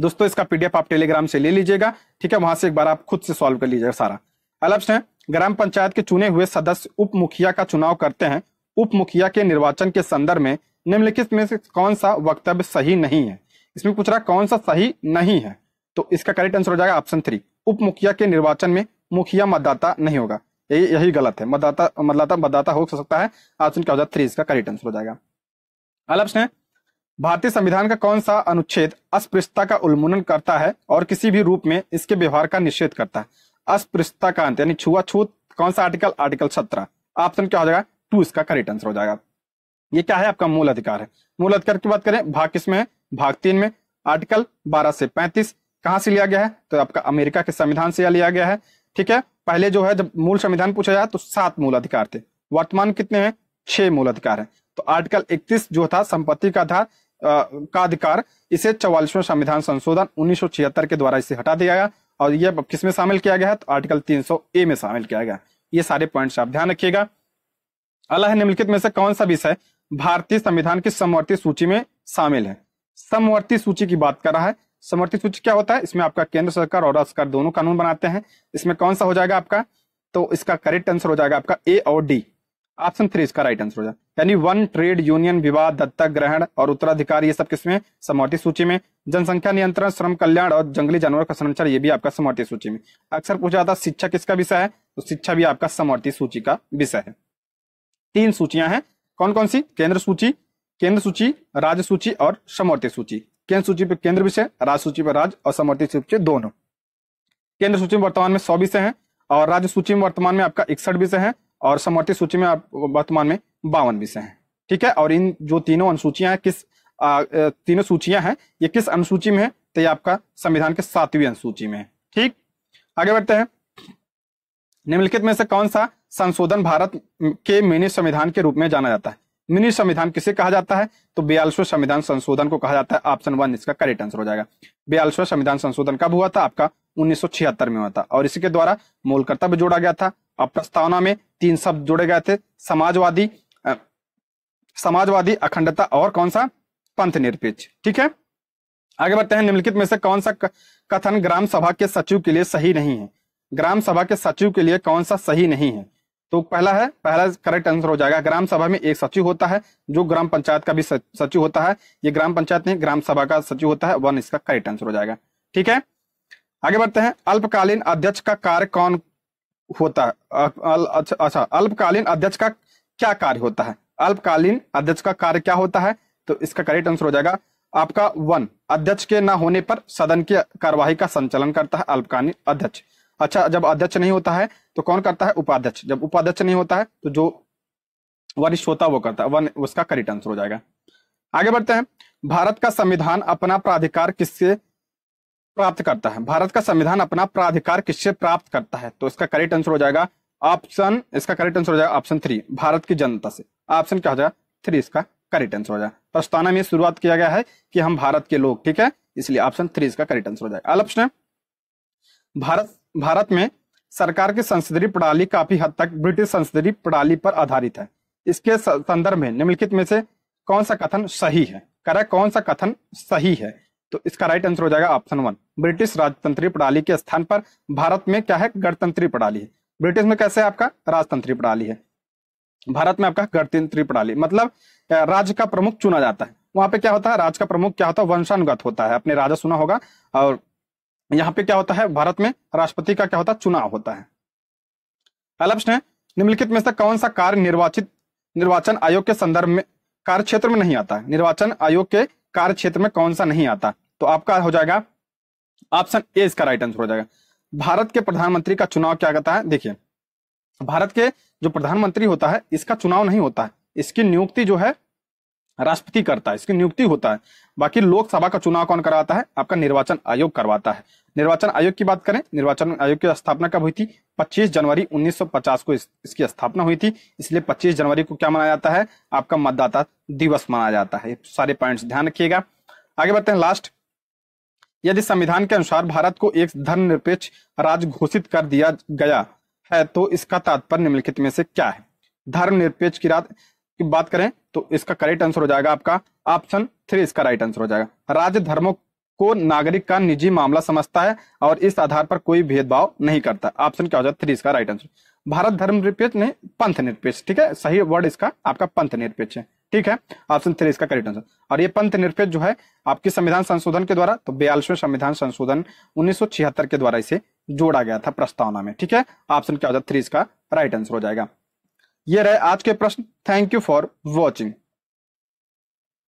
S1: दोस्तों इसका पीडीएफ आप टेलीग्राम से ले लीजिएगा ठीक है वहां से एक बार आप खुद से सॉल्व कर लीजिएगा सारा अलग से ग्राम पंचायत के चुने हुए सदस्य उप मुखिया का चुनाव करते हैं उप मुखिया के निर्वाचन के संदर्भ में निम्नलिखित में से कौन सा वक्तव्य सही नहीं है इसमें पूछ रहा कौन सा सही नहीं है तो इसका करेक्ट आंसर हो जाएगा ऑप्शन थ्री उप मुखिया के निर्वाचन में मुखिया मतदाता नहीं होगा यही यही गलत है मतदाता मतदाता मतदाता हो सकता है ऑप्शन क्या हो जाएगा थ्री इसका करेक्ट आंसर हो जाएगा अगला प्रश्न है भारतीय संविधान का कौन सा अनुच्छेद अस्पृश्यता का उन्मूलन करता है और किसी भी रूप में इसके व्यवहार का निषेध करता है अस्पृश्यता का अंत यानी छुआछूत कौन सा आर्टिकल आर्टिकल सत्रह ऑप्शन क्या हो जाएगा टू इसका करेक्ट आंसर हो जाएगा ये क्या है आपका मूल अधिकार है मूल अधिकार की बात करें भाग किस में भाग तीन में आर्टिकल बारह से पैंतीस कहां से लिया गया है तो आपका अमेरिका के संविधान से लिया गया है ठीक है पहले जो है जब मूल संविधान पूछा जाए तो सात मूल अधिकार थे वर्तमान कितने हैं छह मूल अधिकार है तो आर्टिकल 31 जो था संपत्ति का आधार का अधिकार इसे चौवालीसवें संविधान संशोधन उन्नीस के द्वारा इसे हटा दिया गया और यह किसमें शामिल किया गया है तो आर्टिकल 300 ए में शामिल किया गया ये सारे पॉइंट्स आप ध्यान रखिएगा अल्लाह निम्नलिखित में से कौन सा विषय भारतीय संविधान की समवर्ती सूची में शामिल है समवर्ती सूची की बात कर रहा है समवर्ती सूची क्या होता है इसमें आपका केंद्र सरकार और राज्य सरकार दोनों कानून बनाते हैं इसमें कौन सा हो जाएगा आपका तो इसका करेक्ट आंसर हो जाएगा आपका ए और डी ऑप्शन थ्री इसका राइट आंसर हो जाएगा यानी वन ट्रेड यूनियन विवाद दत्तक ग्रहण और उत्तराधिकार ये सब किसमें समवर्ती सूची में जनसंख्या नियंत्रण श्रम कल्याण और जंगली जानवर का संरक्षण ये भी आपका समवर्ती सूची में अक्सर पूछा जाता शिक्षा किसका विषय है तो शिक्षा भी आपका समवर्ती सूची का विषय है तीन सूचियां हैं कौन कौन सी केंद्र सूची केंद्र सूची राज्य सूची और समवर्ती सूची केंद्र सूची पर केंद्र विषय राज्य सूची पर राज्य और समवर्ती सूची दोनों केंद्र सूची में वर्तमान में सौ विषय है और राज्य सूची में वर्तमान में आपका इकसठ विषय है और समवर्ती सूची में आप वर्तमान में बावन विषय है ठीक है और इन जो तीनों अनुसूचियां हैं किस तीनों सूचियां हैं ये किस अनुसूची में है तो ये आपका संविधान के सातवीं अनुसूची में है ठीक आगे बढ़ते हैं निम्नलिखित में से कौन सा संशोधन भारत के मिनी संविधान के रूप में जाना जाता है मिनी संविधान किसे कहा जाता है तो बयालसवें संविधान संशोधन को कहा जाता है ऑप्शन वन इसका करेक्ट आंसर हो जाएगा बयालसवें संविधान संशोधन कब हुआ था आपका 1976 में हुआ था और इसी के द्वारा मूल कर्तव्य जोड़ा गया था अब प्रस्तावना में तीन शब्द जोड़े गए थे समाजवादी समाजवादी अखंडता और कौन सा पंथ निरपेक्ष ठीक है आगे बढ़ते हैं निम्नलिखित में से कौन सा कथन ग्राम सभा के सचिव के लिए सही नहीं है ग्राम सभा के सचिव के लिए कौन सा सही नहीं है तो पहला है पहला करेक्ट आंसर हो जाएगा ग्राम सभा में एक सचिव होता है जो ग्राम पंचायत का भी सचिव होता है ये ग्राम पंचायत नहीं ग्राम सभा का सचिव होता है वन इसका करेक्ट आंसर हो जाएगा ठीक है आगे बढ़ते हैं अल्पकालीन अध्यक्ष का कार्य कौन होता है अच्छा अच्छा अल्पकालीन अध्यक्ष का क्या कार्य होता है अल्पकालीन अध्यक्ष का कार्य क्या होता है तो इसका करेक्ट आंसर हो जाएगा आपका वन अध्यक्ष के न होने पर सदन की कार्यवाही का संचालन करता है अल्पकालीन अध्यक्ष अच्छा जब अध्यक्ष नहीं होता है तो कौन करता है उपाध्यक्ष जब उपाध्यक्ष नहीं होता है तो जो वरिष्ठ होता है वो करता है उसका करेक्ट आंसर हो जाएगा आगे बढ़ते हैं भारत का संविधान अपना प्राधिकार किससे प्राप्त करता है भारत का संविधान अपना प्राधिकार किससे प्राप्त करता है तो इसका करेक्ट आंसर हो जाएगा ऑप्शन इसका करेक्ट आंसर हो जाएगा ऑप्शन थ्री भारत की जनता से ऑप्शन क्या हो जाएगा थ्री इसका करेक्ट आंसर हो जाएगा प्रस्ताना में शुरुआत किया गया है कि हम भारत के लोग ठीक है इसलिए ऑप्शन थ्री इसका करेक्ट आंसर हो जाएगा अगला प्रश्न भारत भारत में सरकार की संसदीय प्रणाली काफी हद तक ब्रिटिश संसदीय प्रणाली पर आधारित है इसके संदर्भ में निम्नलिखित में से कौन सा कथन सही है करा कौन सा कथन सही है तो इसका राइट आंसर हो जाएगा ऑप्शन वन ब्रिटिश राजतंत्री प्रणाली के स्थान पर भारत में क्या है गणतंत्री प्रणाली है ब्रिटिश में कैसे आपका राजतंत्री प्रणाली है भारत में आपका गणतंत्री प्रणाली मतलब राज्य का प्रमुख चुना जाता है वहां पे क्या होता है राज्य का प्रमुख क्या होता है वंशानुगत होता है अपने राजा सुना होगा और यहाँ पे क्या होता है भारत में राष्ट्रपति का क्या होता है चुनाव होता है अगला प्रश्न है निम्नलिखित में से कौन सा कार्य निर्वाचित निर्वाचन आयोग के संदर्भ में कार्य क्षेत्र में नहीं आता निर्वाचन आयोग के कार्य क्षेत्र में कौन सा नहीं आता तो आपका हो जाएगा ऑप्शन ए इसका राइट आंसर हो जाएगा भारत के प्रधानमंत्री का चुनाव क्या करता है देखिए भारत के जो प्रधानमंत्री होता है इसका चुनाव नहीं होता है इसकी नियुक्ति जो है राष्ट्रपति करता है इसकी नियुक्ति होता है बाकी लोकसभा का चुनाव कौन करवाता है आपका निर्वाचन आयोग करवाता है निर्वाचन आयोग की बात करें निर्वाचन आयोग की स्थापना कब हुई थी 25 जनवरी 1950 को इस, इसकी स्थापना हुई थी इसलिए 25 जनवरी को क्या मनाया जाता है आपका मतदाता दिवस मनाया जाता है सारे पॉइंट्स ध्यान रखिएगा आगे बढ़ते हैं लास्ट यदि संविधान के अनुसार भारत को एक धर्म निरपेक्ष राज्य घोषित कर दिया गया है तो इसका तात्पर्य निम्नलिखित में से क्या है धर्म निरपेक्ष की रात की बात करें तो इसका करेक्ट आंसर हो जाएगा आपका ऑप्शन थ्री इसका राइट आंसर हो जाएगा राज्य धर्मों को नागरिक का निजी मामला समझता है और इस आधार पर कोई भेदभाव नहीं करता ऑप्शन क्या हो जाएगा थ्री इसका राइट आंसर भारत धर्म निरपेक्ष नहीं पंथ निरपेक्ष ठीक है सही वर्ड इसका आपका पंथ निरपेक्ष है ठीक है ऑप्शन थ्री इसका करेक्ट आंसर और ये पंथ निरपेक्ष जो है आपके संविधान संशोधन के द्वारा तो बयालीसवें संविधान संशोधन उन्नीस के द्वारा इसे जोड़ा गया था प्रस्तावना में ठीक है ऑप्शन क्या हो जाएगा थ्री इसका राइट आंसर हो जाएगा ये रहे आज के प्रश्न थैंक यू फॉर वॉचिंग